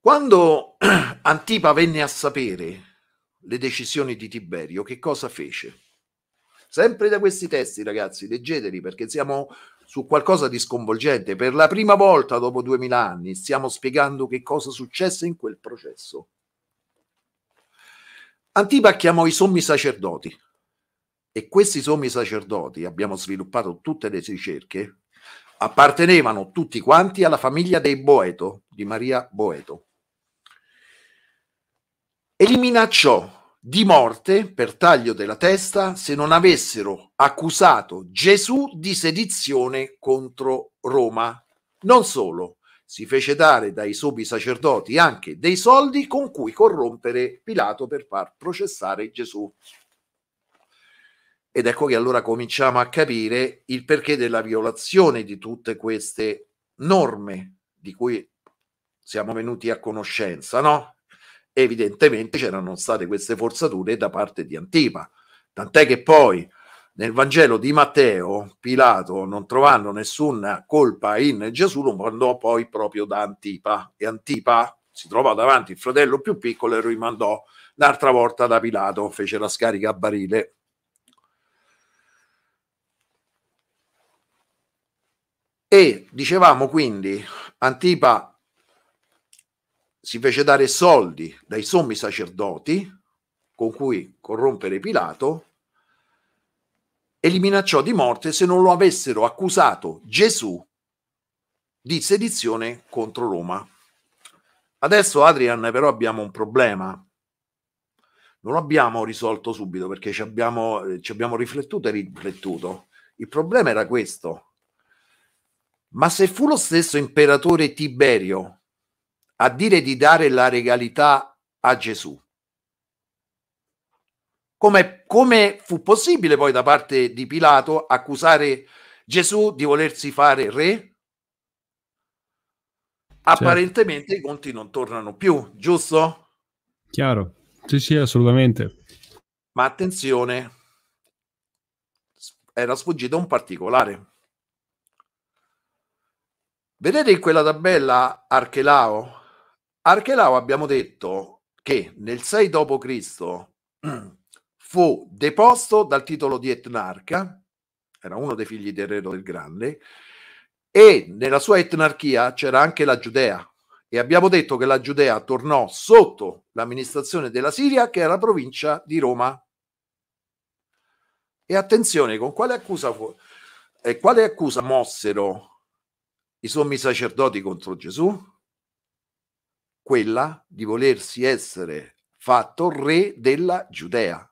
[SPEAKER 2] Quando Antipa venne a sapere le decisioni di Tiberio, che cosa fece? Sempre da questi testi, ragazzi, leggeteli perché siamo su qualcosa di sconvolgente. Per la prima volta dopo duemila anni stiamo spiegando che cosa successe in quel processo. Antipa chiamò i sommi sacerdoti e questi sommi sacerdoti, abbiamo sviluppato tutte le ricerche, appartenevano tutti quanti alla famiglia dei Boeto, di Maria Boeto. E li minacciò di morte per taglio della testa se non avessero accusato Gesù di sedizione contro Roma. Non solo, si fece dare dai sobi sacerdoti anche dei soldi con cui corrompere Pilato per far processare Gesù. Ed ecco che allora cominciamo a capire il perché della violazione di tutte queste norme di cui siamo venuti a conoscenza, no? Evidentemente c'erano state queste forzature da parte di Antipa, tant'è che poi nel Vangelo di Matteo, Pilato, non trovando nessuna colpa in Gesù, lo mandò poi proprio da Antipa e Antipa si trovò davanti il fratello più piccolo e lo rimandò l'altra volta da Pilato, fece la scarica a barile. E dicevamo quindi, Antipa si fece dare soldi dai sommi sacerdoti con cui corrompere Pilato e li minacciò di morte se non lo avessero accusato Gesù di sedizione contro Roma. Adesso Adrian però abbiamo un problema. Non lo abbiamo risolto subito perché ci abbiamo, eh, ci abbiamo riflettuto e riflettuto. Il problema era questo ma se fu lo stesso imperatore Tiberio a dire di dare la regalità a Gesù, come, come fu possibile poi da parte di Pilato accusare Gesù di volersi fare re? Certo. Apparentemente certo. i conti non tornano più, giusto?
[SPEAKER 1] Chiaro, sì, sì, assolutamente.
[SPEAKER 2] Ma attenzione, era sfuggito un particolare. Vedete in quella tabella Archelao? Archelao abbiamo detto che nel 6 d.C. fu deposto dal titolo di etnarca, era uno dei figli del re del Grande, e nella sua etnarchia c'era anche la Giudea. E abbiamo detto che la Giudea tornò sotto l'amministrazione della Siria, che era la provincia di Roma. E attenzione, con quale accusa, fu, eh, quale accusa mossero i sommi sacerdoti contro Gesù, quella di volersi essere fatto re della Giudea.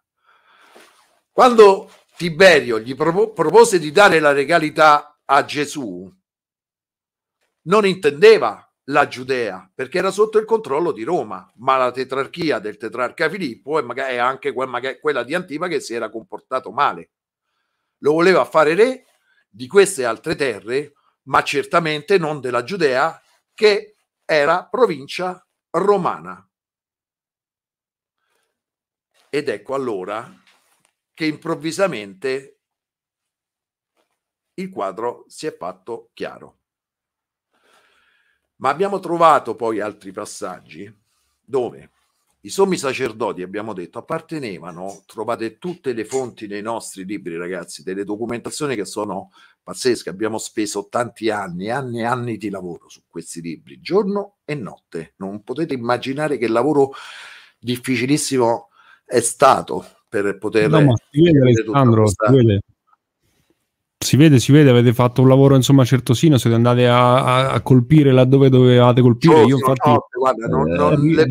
[SPEAKER 2] Quando Tiberio gli propose di dare la regalità a Gesù, non intendeva la Giudea, perché era sotto il controllo di Roma, ma la tetrarchia del tetrarca Filippo e magari anche quella di Antipa che si era comportato male. Lo voleva fare re di queste altre terre ma certamente non della Giudea, che era provincia romana. Ed ecco allora che improvvisamente il quadro si è fatto chiaro. Ma abbiamo trovato poi altri passaggi dove i sommi sacerdoti, abbiamo detto, appartenevano, trovate tutte le fonti nei nostri libri, ragazzi, delle documentazioni che sono pazzesche. Abbiamo speso tanti anni, anni e anni di lavoro su questi libri, giorno e notte. Non potete immaginare che lavoro difficilissimo è stato per poter... No, ma si vede, Alessandro, si
[SPEAKER 1] vede. Si vede, si vede, avete fatto un lavoro insomma certosino, siete andati a, a, a colpire laddove dovevate colpire. Giorno, Io infatti... Notte,
[SPEAKER 2] guarda, non, non eh, le eh,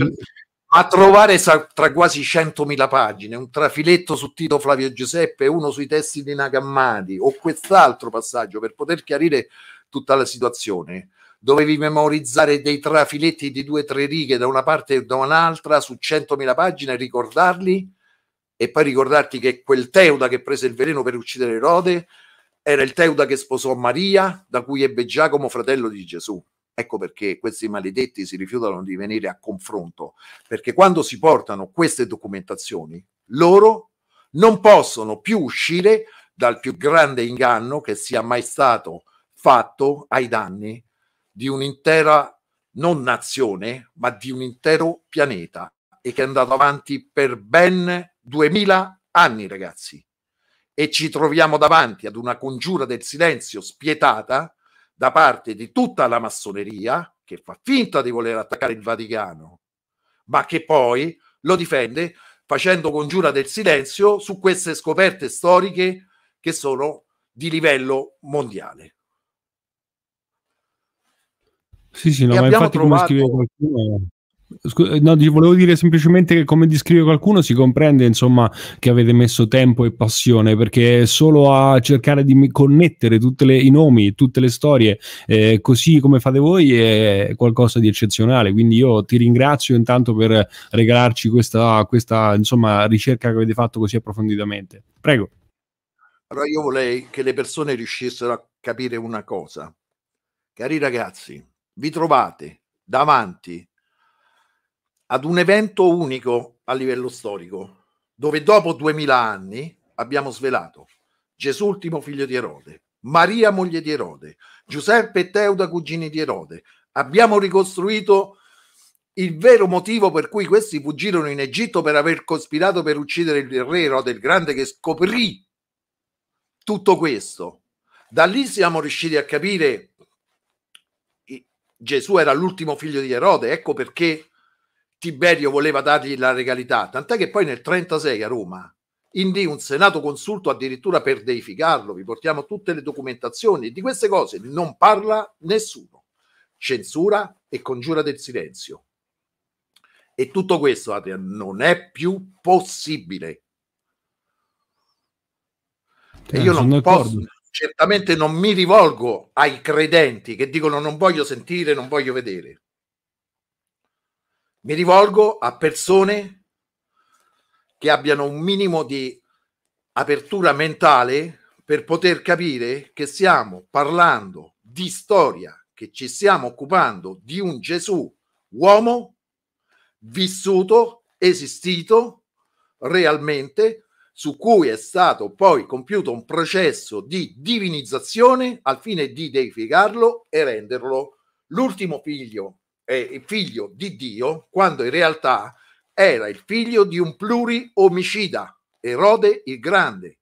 [SPEAKER 2] a trovare tra quasi 100.000 pagine un trafiletto su Tito Flavio Giuseppe, uno sui testi di Nagammadi o quest'altro passaggio per poter chiarire tutta la situazione. Dovevi memorizzare dei trafiletti di due o tre righe da una parte e da un'altra su 100.000 pagine, ricordarli e poi ricordarti che quel Teuda che prese il veleno per uccidere Erode era il Teuda che sposò Maria, da cui ebbe Giacomo, fratello di Gesù. Ecco perché questi maledetti si rifiutano di venire a confronto, perché quando si portano queste documentazioni, loro non possono più uscire dal più grande inganno che sia mai stato fatto ai danni di un'intera, non nazione, ma di un intero pianeta e che è andato avanti per ben 2000 anni, ragazzi. E ci troviamo davanti ad una congiura del silenzio spietata da parte di tutta la massoneria che fa finta di voler attaccare il Vaticano, ma che poi lo difende facendo congiura del silenzio su queste scoperte storiche che sono di livello mondiale.
[SPEAKER 1] Sì, sì, no, e ma infatti trovato... come scrive qualcuno no, volevo dire semplicemente che come descrive qualcuno si comprende insomma che avete messo tempo e passione perché solo a cercare di connettere tutti i nomi, tutte le storie eh, così come fate voi è qualcosa di eccezionale quindi io ti ringrazio intanto per regalarci questa, questa insomma, ricerca che avete fatto così approfonditamente prego
[SPEAKER 2] allora io volevo che le persone riuscissero a capire una cosa cari ragazzi vi trovate davanti ad un evento unico a livello storico, dove dopo duemila anni abbiamo svelato Gesù ultimo figlio di Erode, Maria moglie di Erode, Giuseppe e Teuda cugini di Erode. Abbiamo ricostruito il vero motivo per cui questi fuggirono in Egitto per aver cospirato per uccidere il re Erode il Grande che scoprì tutto questo. Da lì siamo riusciti a capire che Gesù era l'ultimo figlio di Erode, ecco perché Tiberio voleva dargli la regalità, tant'è che poi nel 1936 a Roma indì un senato consulto addirittura per deificarlo, vi portiamo tutte le documentazioni, di queste cose non parla nessuno, censura e congiura del silenzio. E tutto questo, Adrian, non è più possibile. E io eh, non posso, certamente non mi rivolgo ai credenti che dicono non voglio sentire, non voglio vedere mi rivolgo a persone che abbiano un minimo di apertura mentale per poter capire che stiamo parlando di storia, che ci stiamo occupando di un Gesù uomo vissuto, esistito realmente, su cui è stato poi compiuto un processo di divinizzazione al fine di deificarlo e renderlo l'ultimo figlio è figlio di Dio, quando in realtà era il figlio di un pluriomicida, Erode il Grande.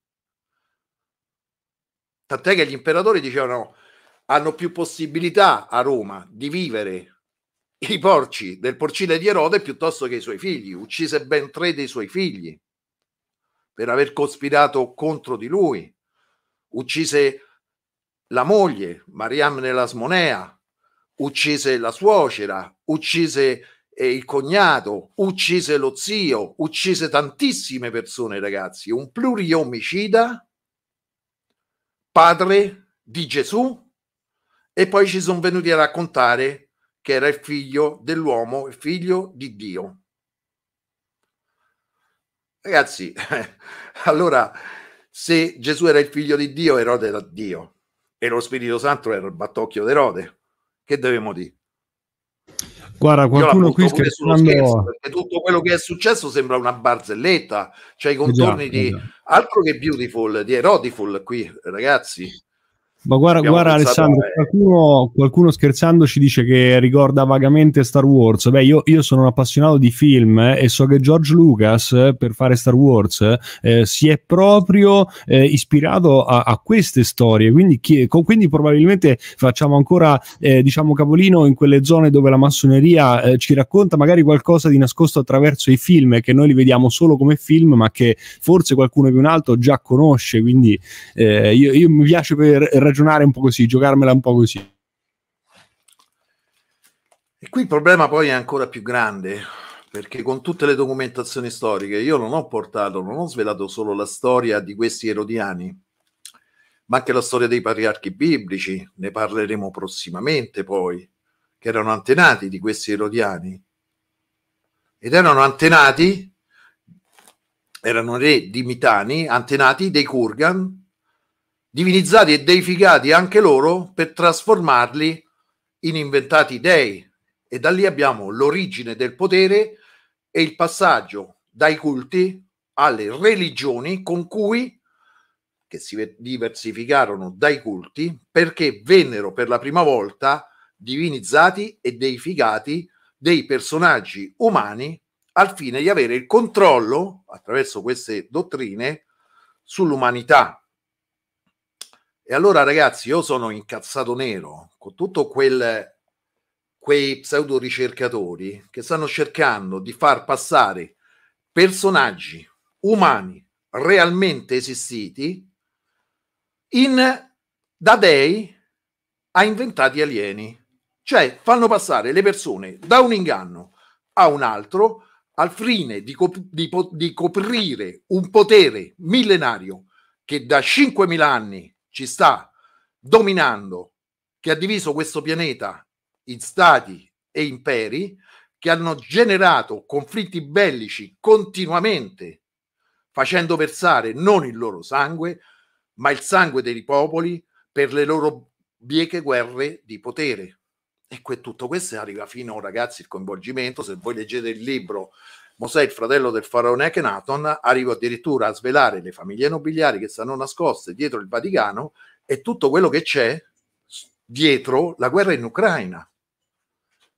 [SPEAKER 2] Tant'è che gli imperatori dicevano hanno più possibilità a Roma di vivere i porci del porcile di Erode piuttosto che i suoi figli. Uccise ben tre dei suoi figli per aver cospirato contro di lui. Uccise la moglie, Mariam nell'Asmonea, uccise la suocera, uccise eh, il cognato, uccise lo zio, uccise tantissime persone, ragazzi. Un pluriomicida, padre di Gesù, e poi ci sono venuti a raccontare che era il figlio dell'uomo, il figlio di Dio. Ragazzi, allora se Gesù era il figlio di Dio, Erode era Dio e lo Spirito Santo era il battocchio d'Erode che dobbiamo dire?
[SPEAKER 1] Guarda, qualcuno qui scherzando...
[SPEAKER 2] perché tutto quello che è successo sembra una barzelletta, cioè i contorni esatto, di esatto. altro che beautiful, di erotiful qui, ragazzi.
[SPEAKER 1] Ma guarda, guarda Alessandro, a... qualcuno, qualcuno, scherzando ci dice che ricorda vagamente Star Wars. Beh, io, io sono un appassionato di film eh, e so che George Lucas, eh, per fare Star Wars, eh, eh, si è proprio eh, ispirato a, a, queste storie. Quindi, chi, co, quindi probabilmente facciamo ancora, eh, diciamo, capolino in quelle zone dove la massoneria ci racconta magari qualcosa di nascosto attraverso i film, che noi li vediamo solo come film, ma che forse qualcuno più in alto già conosce. Quindi io, io mi piace per ragionare ragionare un po' così, giocarmela un po' così.
[SPEAKER 2] E qui il problema poi è ancora più grande, perché con tutte le documentazioni storiche io non ho portato, non ho svelato solo la storia di questi erodiani, ma anche la storia dei patriarchi biblici, ne parleremo prossimamente poi, che erano antenati di questi erodiani. Ed erano antenati, erano re di Mitani, antenati dei Kurgan, divinizzati e deificati anche loro per trasformarli in inventati dei. E da lì abbiamo l'origine del potere e il passaggio dai culti alle religioni con cui che si diversificarono dai culti perché vennero per la prima volta divinizzati e deificati dei personaggi umani al fine di avere il controllo attraverso queste dottrine sull'umanità e allora, ragazzi, io sono incazzato nero con tutto quel quei pseudo ricercatori che stanno cercando di far passare personaggi umani realmente esistiti in da dei a inventati alieni. Cioè, fanno passare le persone da un inganno a un altro al fine di, cop- di, po- di coprire un potere millenario che da 5.000 anni ci sta dominando, che ha diviso questo pianeta in stati e imperi, che hanno generato conflitti bellici continuamente, facendo versare non il loro sangue, ma il sangue dei popoli per le loro bieche guerre di potere. E que- tutto questo arriva fino, ragazzi, il coinvolgimento. Se voi leggete il libro Mosè, il fratello del faraone Akhenaton, arrivò addirittura a svelare le famiglie nobiliari che stanno nascoste dietro il Vaticano e tutto quello che c'è dietro la guerra in Ucraina.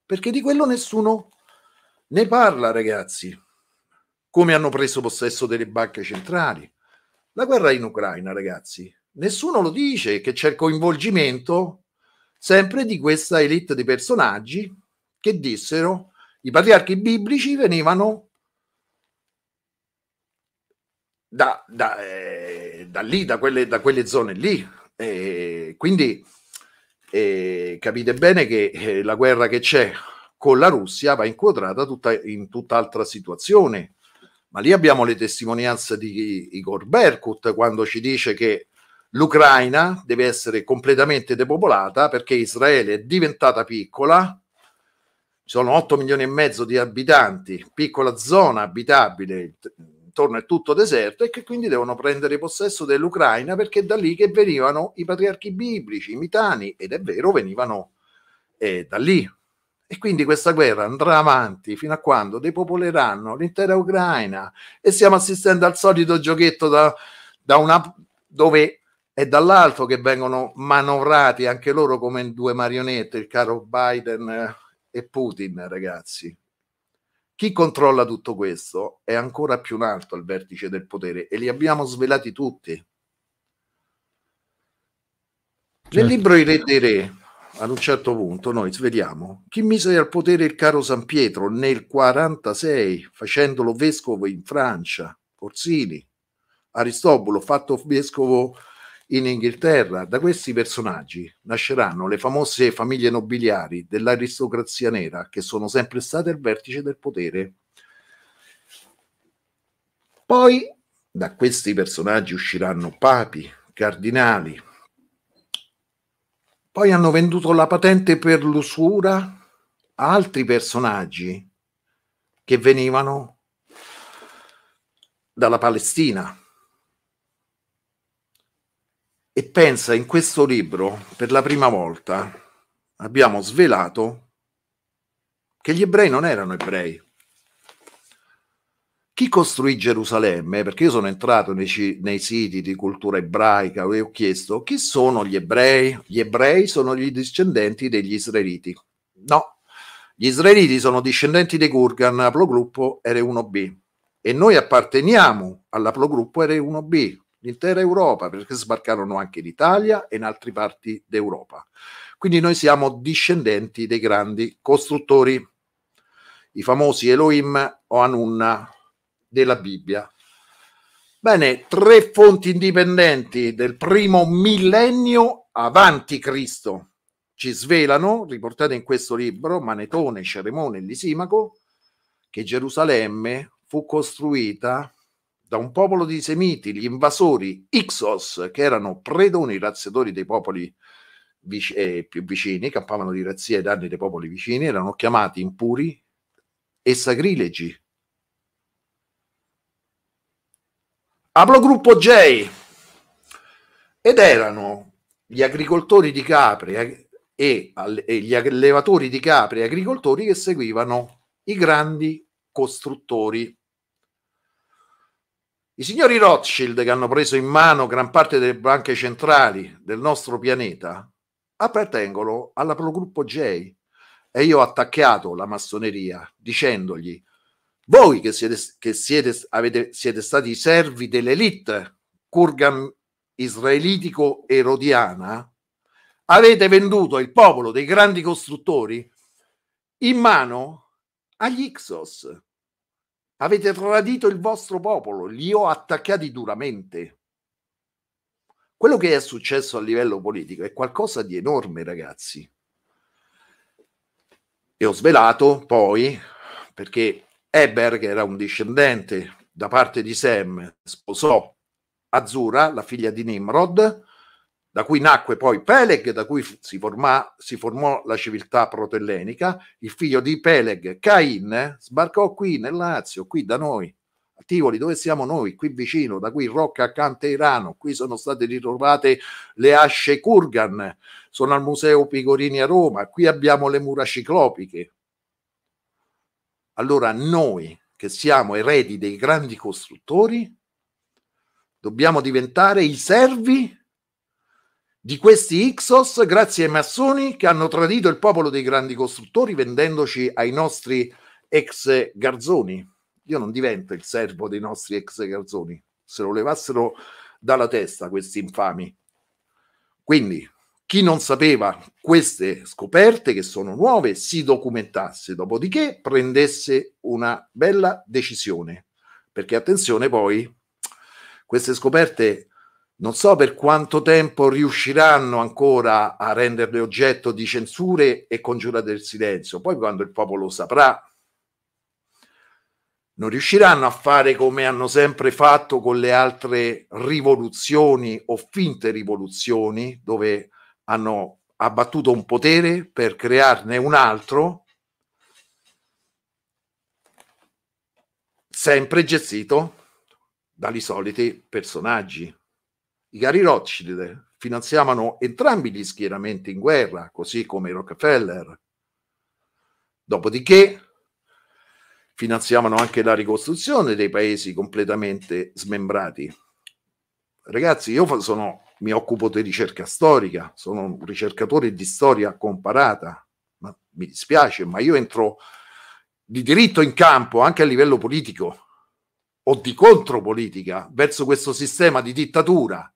[SPEAKER 2] Perché di quello nessuno ne parla, ragazzi. Come hanno preso possesso delle banche centrali. La guerra in Ucraina, ragazzi, nessuno lo dice che c'è il coinvolgimento sempre di questa elite di personaggi che dissero i patriarchi biblici venivano da, da, eh, da lì, da quelle, da quelle, zone lì. Eh, quindi eh, capite bene che eh, la guerra che c'è con la Russia va inquadrata tutta, in tutt'altra situazione. Ma lì abbiamo le testimonianze di Igor Berkut quando ci dice che l'Ucraina deve essere completamente depopolata perché Israele è diventata piccola ci sono 8 milioni e mezzo di abitanti, piccola zona abitabile, intorno è tutto deserto e che quindi devono prendere possesso dell'Ucraina perché è da lì che venivano i patriarchi biblici, i mitani, ed è vero, venivano eh, da lì. E quindi questa guerra andrà avanti fino a quando depopoleranno l'intera Ucraina e stiamo assistendo al solito giochetto da, da una, dove è dall'alto che vengono manovrati anche loro come due marionette, il caro Biden eh, e Putin, ragazzi. Chi controlla tutto questo è ancora più in alto al vertice del potere e li abbiamo svelati tutti. Certo. Nel libro I Re dei Re, ad un certo punto, noi sveliamo chi mise al potere il caro San Pietro nel 46, facendolo vescovo in Francia, Corsini, Aristobulo, fatto vescovo in Inghilterra. Da questi personaggi nasceranno le famose famiglie nobiliari dell'aristocrazia nera che sono sempre state al vertice del potere. Poi da questi personaggi usciranno papi, cardinali. Poi hanno venduto la patente per l'usura a altri personaggi che venivano dalla Palestina e pensa, in questo libro, per la prima volta, abbiamo svelato che gli ebrei non erano ebrei. Chi costruì Gerusalemme? Perché io sono entrato nei, nei siti di cultura ebraica e ho chiesto chi sono gli ebrei? Gli ebrei sono gli discendenti degli israeliti. No, gli israeliti sono discendenti dei Kurgan, plogruppo R1B, e noi apparteniamo alla plogruppo R1B, l'intera Europa, perché sbarcarono anche in Italia e in altre parti d'Europa. Quindi noi siamo discendenti dei grandi costruttori, i famosi Elohim o Anunna della Bibbia. Bene, tre fonti indipendenti del primo millennio avanti Cristo ci svelano, riportate in questo libro, Manetone, Ceremone e Lisimaco, che Gerusalemme fu costruita da un popolo di semiti, gli invasori Ixos, che erano predoni razziatori dei popoli vic- eh, più vicini, campavano di razzia ai danni dei popoli vicini, erano chiamati impuri e sacrilegi. Apro gruppo J ed erano gli agricoltori di capre e, e gli allevatori di capre e agricoltori che seguivano i grandi costruttori i signori Rothschild che hanno preso in mano gran parte delle banche centrali del nostro pianeta appartengono alla Pro J e io ho attaccato la massoneria dicendogli voi che siete, che siete, avete, siete stati i servi dell'elite kurgan israelitico erodiana avete venduto il popolo dei grandi costruttori in mano agli Ixos Avete tradito il vostro popolo, li ho attaccati duramente. Quello che è successo a livello politico è qualcosa di enorme, ragazzi. E ho svelato poi, perché Eber, che era un discendente da parte di Sam, sposò Azura, la figlia di Nimrod, da cui nacque poi Peleg, da cui si, formà, si formò la civiltà protellenica, il figlio di Peleg, Cain, sbarcò qui nel Lazio, qui da noi, a Tivoli, dove siamo noi, qui vicino, da qui Rocca accanto a Irano, qui sono state ritrovate le asce Kurgan, sono al Museo Pigorini a Roma, qui abbiamo le mura ciclopiche. Allora noi, che siamo eredi dei grandi costruttori, dobbiamo diventare i servi di questi Ixos grazie ai massoni che hanno tradito il popolo dei grandi costruttori vendendoci ai nostri ex garzoni. Io non divento il servo dei nostri ex garzoni, se lo levassero dalla testa questi infami. Quindi chi non sapeva queste scoperte, che sono nuove, si documentasse, dopodiché prendesse una bella decisione. Perché attenzione poi, queste scoperte non so per quanto tempo riusciranno ancora a renderle oggetto di censure e congiura del silenzio. Poi quando il popolo saprà, non riusciranno a fare come hanno sempre fatto con le altre rivoluzioni o finte rivoluzioni, dove hanno abbattuto un potere per crearne un altro, sempre gestito dagli soliti personaggi i cari Rothschild finanziavano entrambi gli schieramenti in guerra, così come i Rockefeller. Dopodiché finanziavano anche la ricostruzione dei paesi completamente smembrati. Ragazzi, io sono, mi occupo di ricerca storica, sono un ricercatore di storia comparata, ma mi dispiace, ma io entro di diritto in campo anche a livello politico o di contropolitica verso questo sistema di dittatura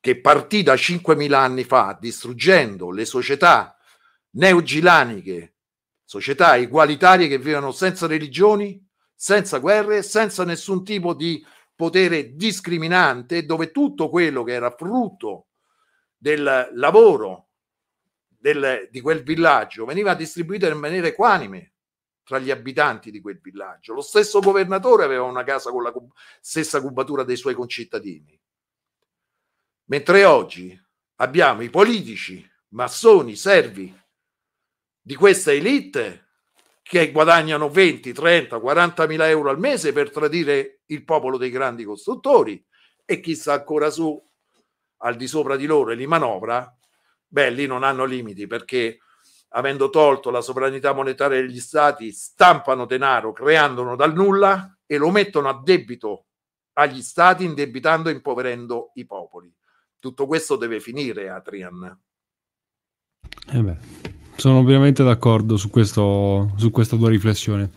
[SPEAKER 2] che partì da 5.000 anni fa distruggendo le società neogilaniche, società egualitarie che vivevano senza religioni, senza guerre, senza nessun tipo di potere discriminante, dove tutto quello che era frutto del lavoro del, di quel villaggio veniva distribuito in maniera equanime tra gli abitanti di quel villaggio. Lo stesso governatore aveva una casa con la stessa cubatura dei suoi concittadini. Mentre oggi abbiamo i politici, massoni, servi di questa elite che guadagnano 20, 30, 40 mila euro al mese per tradire il popolo dei grandi costruttori e chi sta ancora su al di sopra di loro e li manovra, beh, lì non hanno limiti perché avendo tolto la sovranità monetaria degli stati, stampano denaro creandolo dal nulla e lo mettono a debito agli stati, indebitando e impoverendo i popoli. Tutto questo deve finire, Adrian.
[SPEAKER 1] Eh beh, sono ovviamente d'accordo su, questo, su questa tua riflessione.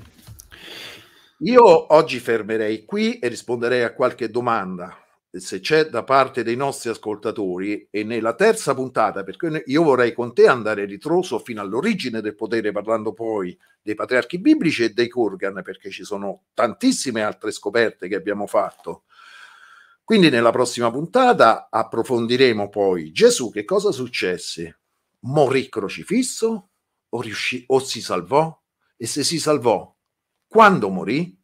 [SPEAKER 2] Io oggi fermerei qui e risponderei a qualche domanda se c'è da parte dei nostri ascoltatori e nella terza puntata, perché io vorrei con te andare ritroso fino all'origine del potere, parlando poi dei patriarchi biblici e dei Kurgan, perché ci sono tantissime altre scoperte che abbiamo fatto. Quindi nella prossima puntata approfondiremo poi Gesù che cosa successe? Morì crocifisso o, riuscì, o si salvò? E se si salvò, quando morì?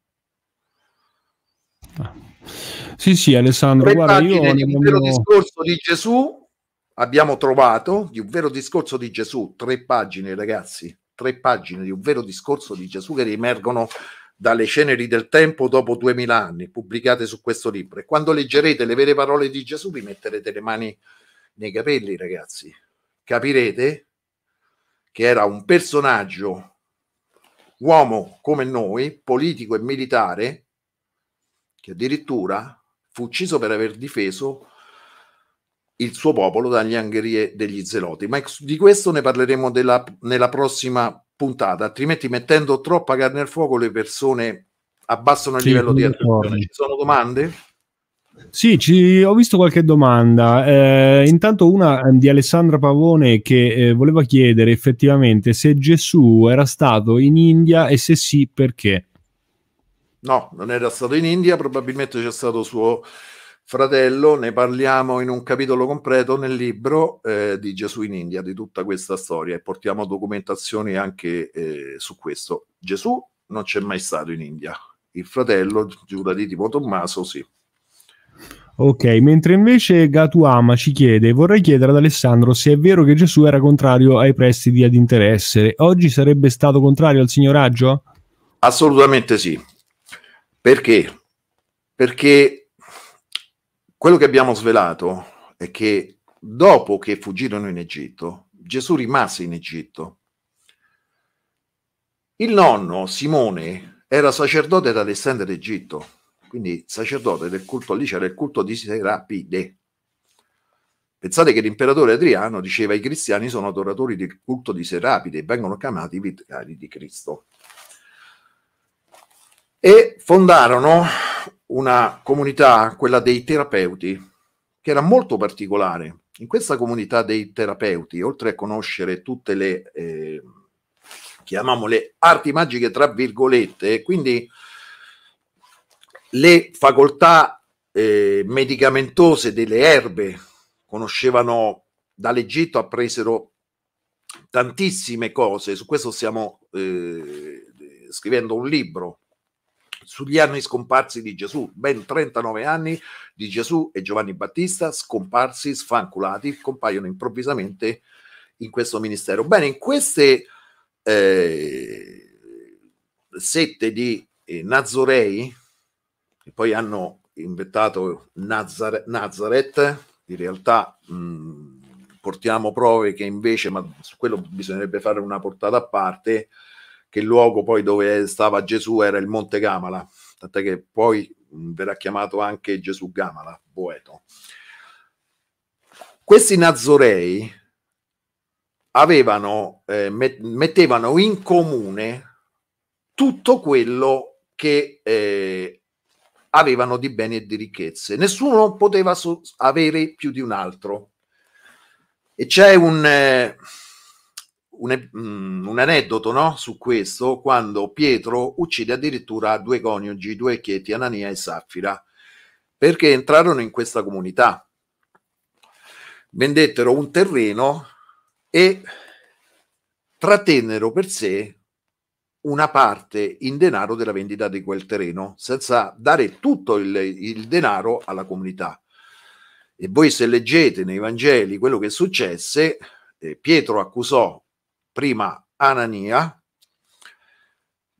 [SPEAKER 1] Sì, sì, Alessandro, guarda, io nel voglio... vero discorso
[SPEAKER 2] di Gesù abbiamo trovato di un vero discorso di Gesù, tre pagine, ragazzi, tre pagine di un vero discorso di Gesù che riemergono dalle ceneri del tempo dopo duemila anni, pubblicate su questo libro. E quando leggerete le vere parole di Gesù, vi metterete le mani nei capelli, ragazzi. Capirete che era un personaggio, uomo come noi, politico e militare, che addirittura fu ucciso per aver difeso il suo popolo dagli angherie degli zeloti. Ma di questo ne parleremo della, nella prossima puntata, altrimenti mettendo troppa carne al fuoco le persone abbassano il sì, livello di attenzione. Ci sono domande?
[SPEAKER 1] Sì, ci, ho visto qualche domanda. Eh, intanto una eh, di Alessandra Pavone che eh, voleva chiedere effettivamente se Gesù era stato in India e se sì perché.
[SPEAKER 2] No, non era stato in India, probabilmente c'è stato suo fratello, ne parliamo in un capitolo completo nel libro eh, di Gesù in India, di tutta questa storia e portiamo documentazioni anche eh, su questo. Gesù non c'è mai stato in India, il fratello Giuda di tipo Tommaso sì.
[SPEAKER 1] Ok, mentre invece Gatuama ci chiede, vorrei chiedere ad Alessandro se è vero che Gesù era contrario ai prestiti ad interesse, oggi sarebbe stato contrario al signoraggio?
[SPEAKER 2] Assolutamente sì. Perché? Perché quello che abbiamo svelato è che dopo che fuggirono in Egitto, Gesù rimase in Egitto. Il nonno Simone era sacerdote da Alessandria d'Egitto, quindi sacerdote del culto, lì c'era il culto di Serapide. Pensate che l'imperatore Adriano diceva i cristiani sono adoratori del culto di Serapide e vengono chiamati vitari di Cristo. E fondarono una comunità, quella dei terapeuti, che era molto particolare. In questa comunità dei terapeuti, oltre a conoscere tutte le, eh, chiamiamole, arti magiche, tra virgolette, quindi le facoltà eh, medicamentose delle erbe, conoscevano dall'Egitto, appresero tantissime cose, su questo stiamo eh, scrivendo un libro sugli anni scomparsi di Gesù, ben 39 anni di Gesù e Giovanni Battista scomparsi, sfanculati, compaiono improvvisamente in questo ministero. Bene, in queste eh, sette di eh, Nazorei, che poi hanno inventato Nazare- Nazareth, in realtà mh, mm, portiamo prove che invece, ma su quello bisognerebbe fare una portata a parte, che il luogo poi dove stava Gesù era il Monte Gamala, tant'è che poi verrà chiamato anche Gesù Gamala, Boeto. Questi Nazorei avevano, eh, mettevano in comune tutto quello che eh, avevano di beni e di ricchezze. Nessuno poteva so avere più di un altro. E c'è un... Eh, un, mm, un aneddoto no? su questo quando Pietro uccide addirittura due coniugi, due chieti, Anania e Saffira, perché entrarono in questa comunità, vendettero un terreno e trattennero per sé una parte in denaro della vendita di quel terreno, senza dare tutto il, il, denaro alla comunità. E voi se leggete nei Vangeli quello che successe, eh, Pietro accusò prima Anania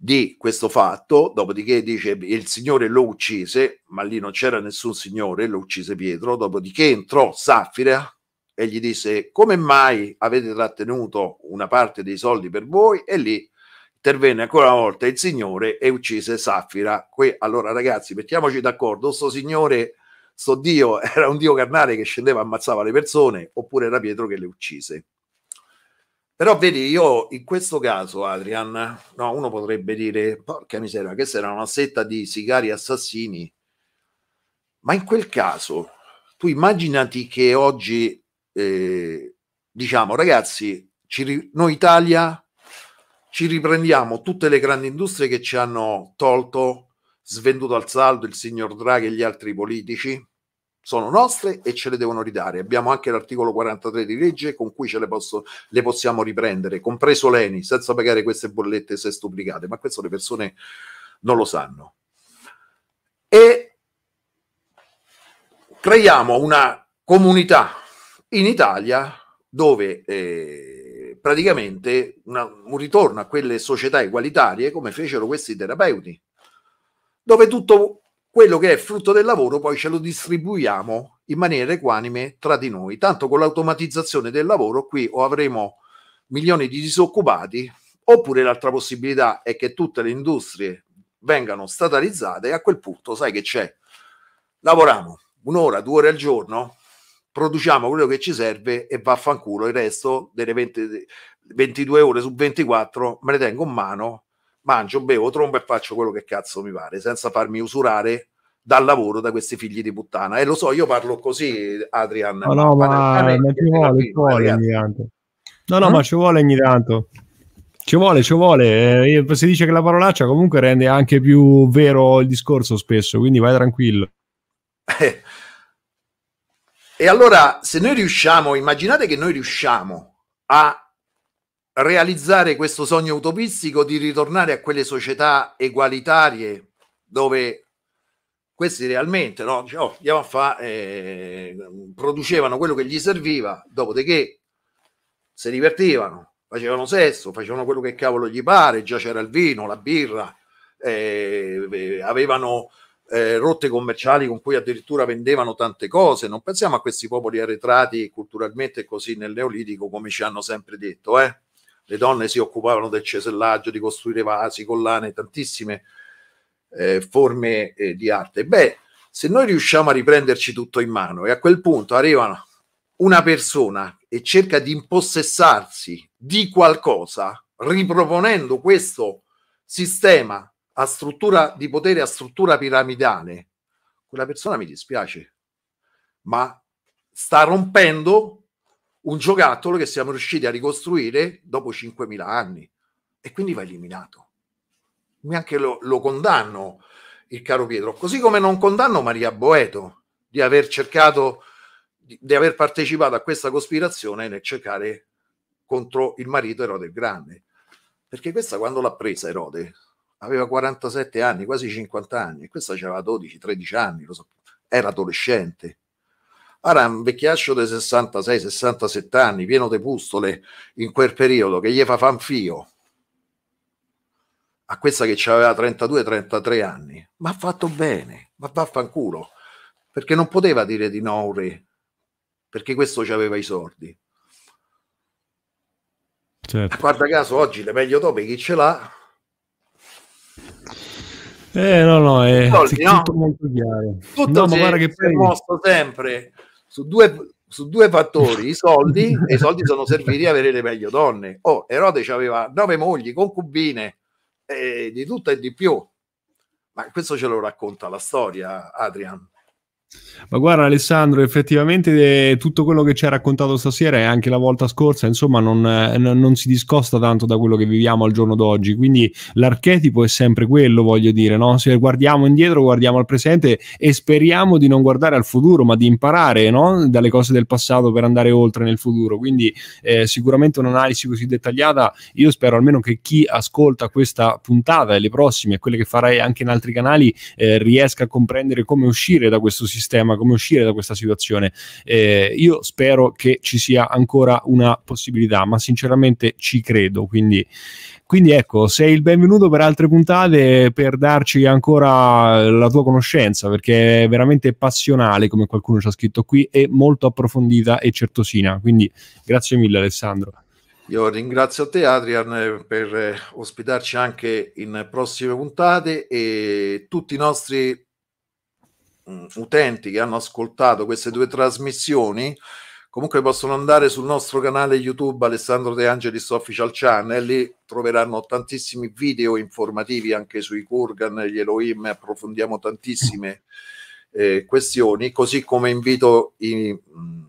[SPEAKER 2] di questo fatto, dopodiché dice il Signore lo uccise, ma lì non c'era nessun Signore, lo uccise Pietro, dopodiché entrò Saffira e gli disse come mai avete trattenuto una parte dei soldi per voi e lì intervenne ancora una volta il Signore e uccise Saffira. Qui, allora ragazzi, mettiamoci d'accordo, sto Signore, sto Dio era un Dio carnale che scendeva e ammazzava le persone oppure era Pietro che le uccise. Però vedi, io in questo caso, Adrian, no, uno potrebbe dire, porca miseria, questa era una setta di sicari assassini, ma in quel caso tu immaginati che oggi, eh, diciamo, ragazzi, ci, noi Italia ci riprendiamo tutte le grandi industrie che ci hanno tolto, svenduto al saldo il signor Draghi e gli altri politici, sono nostre e ce le devono ridare. Abbiamo anche l'articolo 43 di legge con cui ce le, posso, le possiamo riprendere, compreso l'ENI, senza pagare queste bollette sestuplicate, ma questo le persone non lo sanno. E creiamo una comunità in Italia dove eh, praticamente una, un ritorno a quelle società egualitarie come fecero questi terapeuti, dove tutto quello che è frutto del lavoro poi ce lo distribuiamo in maniera equanime tra di noi. Tanto con l'automatizzazione del lavoro qui o avremo milioni di disoccupati, oppure l'altra possibilità è che tutte le industrie vengano statalizzate e a quel punto sai che c'è. Lavoriamo un'ora, due ore al giorno, produciamo quello che ci serve e vaffanculo il resto delle 20, 22 ore su 24 me le tengo in mano mangio, bevo, tromba e faccio quello che cazzo mi pare, senza farmi usurare dal lavoro da questi figli di puttana. E lo so, io parlo così, Adrian. No, no, ma, ma
[SPEAKER 1] ci vuole, ci eh, vuole ogni tanto. No, no, eh? ma ci vuole ogni tanto. Ci vuole, ci vuole. Eh, si dice che la parolaccia comunque rende anche più vero il discorso spesso, quindi vai tranquillo. Eh.
[SPEAKER 2] e allora, se noi riusciamo, immaginate che noi riusciamo a realizzare questo sogno utopistico di ritornare a quelle società egualitarie dove questi realmente no? Dice, oh, andiamo a fa, eh, producevano quello che gli serviva, dopodiché si divertivano, facevano sesso, facevano quello che cavolo gli pare, già c'era il vino, la birra, eh, eh avevano eh, rotte commerciali con cui addirittura vendevano tante cose. Non pensiamo a questi popoli arretrati culturalmente così nel neolitico come ci hanno sempre detto. Eh? le donne si occupavano del cesellaggio, di costruire vasi, collane, tantissime eh, forme eh, di arte. Beh, se noi riusciamo a riprenderci tutto in mano e a quel punto arriva una persona e cerca di impossessarsi di qualcosa, riproponendo questo sistema a struttura di potere, a struttura piramidale, quella persona mi dispiace, ma sta rompendo un giocattolo che siamo riusciti a ricostruire dopo 5.000 anni e quindi va eliminato. Neanche lo, lo condanno il caro Pietro, così come non condanno Maria Boeto di aver cercato di, di aver partecipato a questa cospirazione nel cercare contro il marito Erode il Grande. Perché questa quando l'ha presa Erode aveva 47 anni, quasi 50 anni, e questa aveva 12-13 anni, so, era adolescente. Ora, un vecchiaccio dei 66-67 anni, pieno di pustole in quel periodo, che gli fa fanfio a questa che aveva 32-33 anni, ma ha fatto bene, ma vaffanculo, perché non poteva dire di no re, perché questo ci aveva i sordi. Certo. Guarda caso, oggi le meglio dopo chi ce l'ha.
[SPEAKER 1] Eh no, no, è soldi, no? molto chiaro. Tutto no, si, ma guarda che poi... mosso
[SPEAKER 2] sempre su due, su due fattori, i soldi, e i soldi sono serviti a avere le meglio donne. Oh, Erode aveva nove mogli, concubine, eh, di tutto e di più. Ma questo ce lo racconta la storia, Adrian.
[SPEAKER 1] Ma guarda Alessandro, effettivamente eh, tutto quello che ci hai raccontato stasera e anche la volta scorsa, insomma, non, eh, non, si discosta tanto da quello che viviamo al giorno d'oggi, quindi l'archetipo è sempre quello, voglio dire, no? se guardiamo indietro, guardiamo al presente e speriamo di non guardare al futuro, ma di imparare no? dalle cose del passato per andare oltre nel futuro, quindi eh, sicuramente un'analisi così dettagliata, io spero almeno che chi ascolta questa puntata e le prossime, quelle che farai anche in altri canali, eh, riesca a comprendere come uscire da questo sistema sistema, come uscire da questa situazione. Eh, io spero che ci sia ancora una possibilità, ma sinceramente ci credo. Quindi, quindi ecco, sei il benvenuto per altre puntate per darci ancora la tua conoscenza, perché è veramente passionale, come qualcuno ci ha scritto qui, e molto approfondita e certosina. Quindi grazie mille Alessandro.
[SPEAKER 2] Io ringrazio te Adrian per ospitarci anche in prossime puntate e tutti i nostri Mm, utenti che hanno ascoltato queste due trasmissioni comunque possono andare sul nostro canale YouTube Alessandro De Angelis Official Channel, lì troveranno tantissimi video informativi anche sui Kurgan, gli Elohim, approfondiamo tantissime eh, questioni, così come invito i, mm,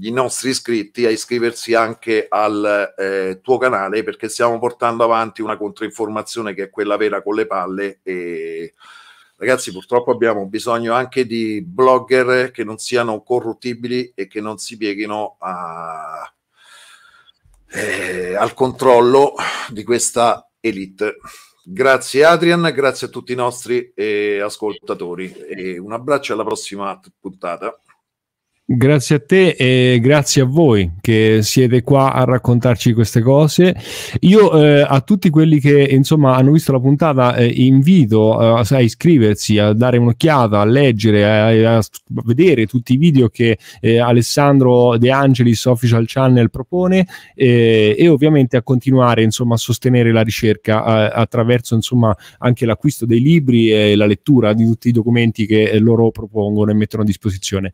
[SPEAKER 2] i, nostri iscritti a iscriversi anche al eh, tuo canale perché stiamo portando avanti una controinformazione che è quella vera con le palle e Ragazzi, purtroppo abbiamo bisogno anche di blogger che non siano corruttibili e che non si pieghino a, eh, al controllo di questa elite. Grazie Adrian, grazie a tutti i nostri eh, ascoltatori e un abbraccio alla prossima puntata.
[SPEAKER 1] Grazie a te e grazie a voi che siete qua a raccontarci queste cose. Io eh, a tutti quelli che insomma hanno visto la puntata eh, invito eh, a iscriversi, a dare un'occhiata, a leggere, a, a vedere tutti i video che eh, Alessandro De Angelis Official Channel propone eh, e ovviamente a continuare insomma a sostenere la ricerca eh, attraverso insomma anche l'acquisto dei libri e la lettura di tutti i documenti che loro propongono e mettono a disposizione.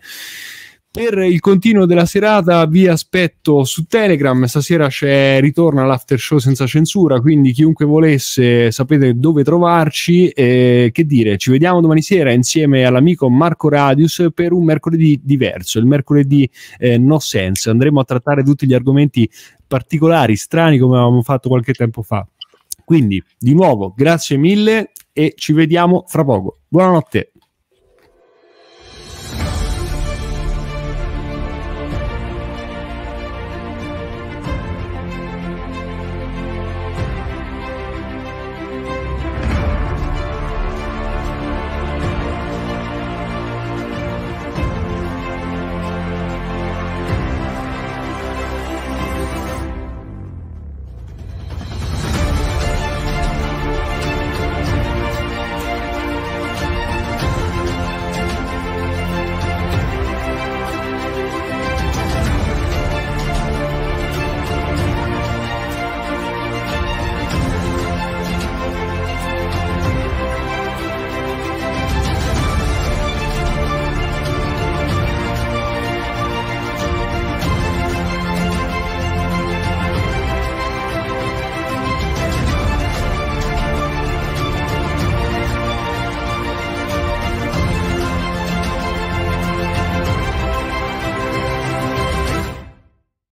[SPEAKER 1] Per il continuo della serata vi aspetto su Telegram, stasera c'è ritorno all'after show senza censura, quindi chiunque volesse sapete dove trovarci e che dire, ci vediamo domani sera insieme all'amico Marco Radius per un mercoledì diverso, il mercoledì eh, no sense, andremo a trattare tutti gli argomenti particolari, strani come avevamo fatto qualche tempo fa. Quindi di nuovo grazie mille e ci vediamo fra poco. Buonanotte.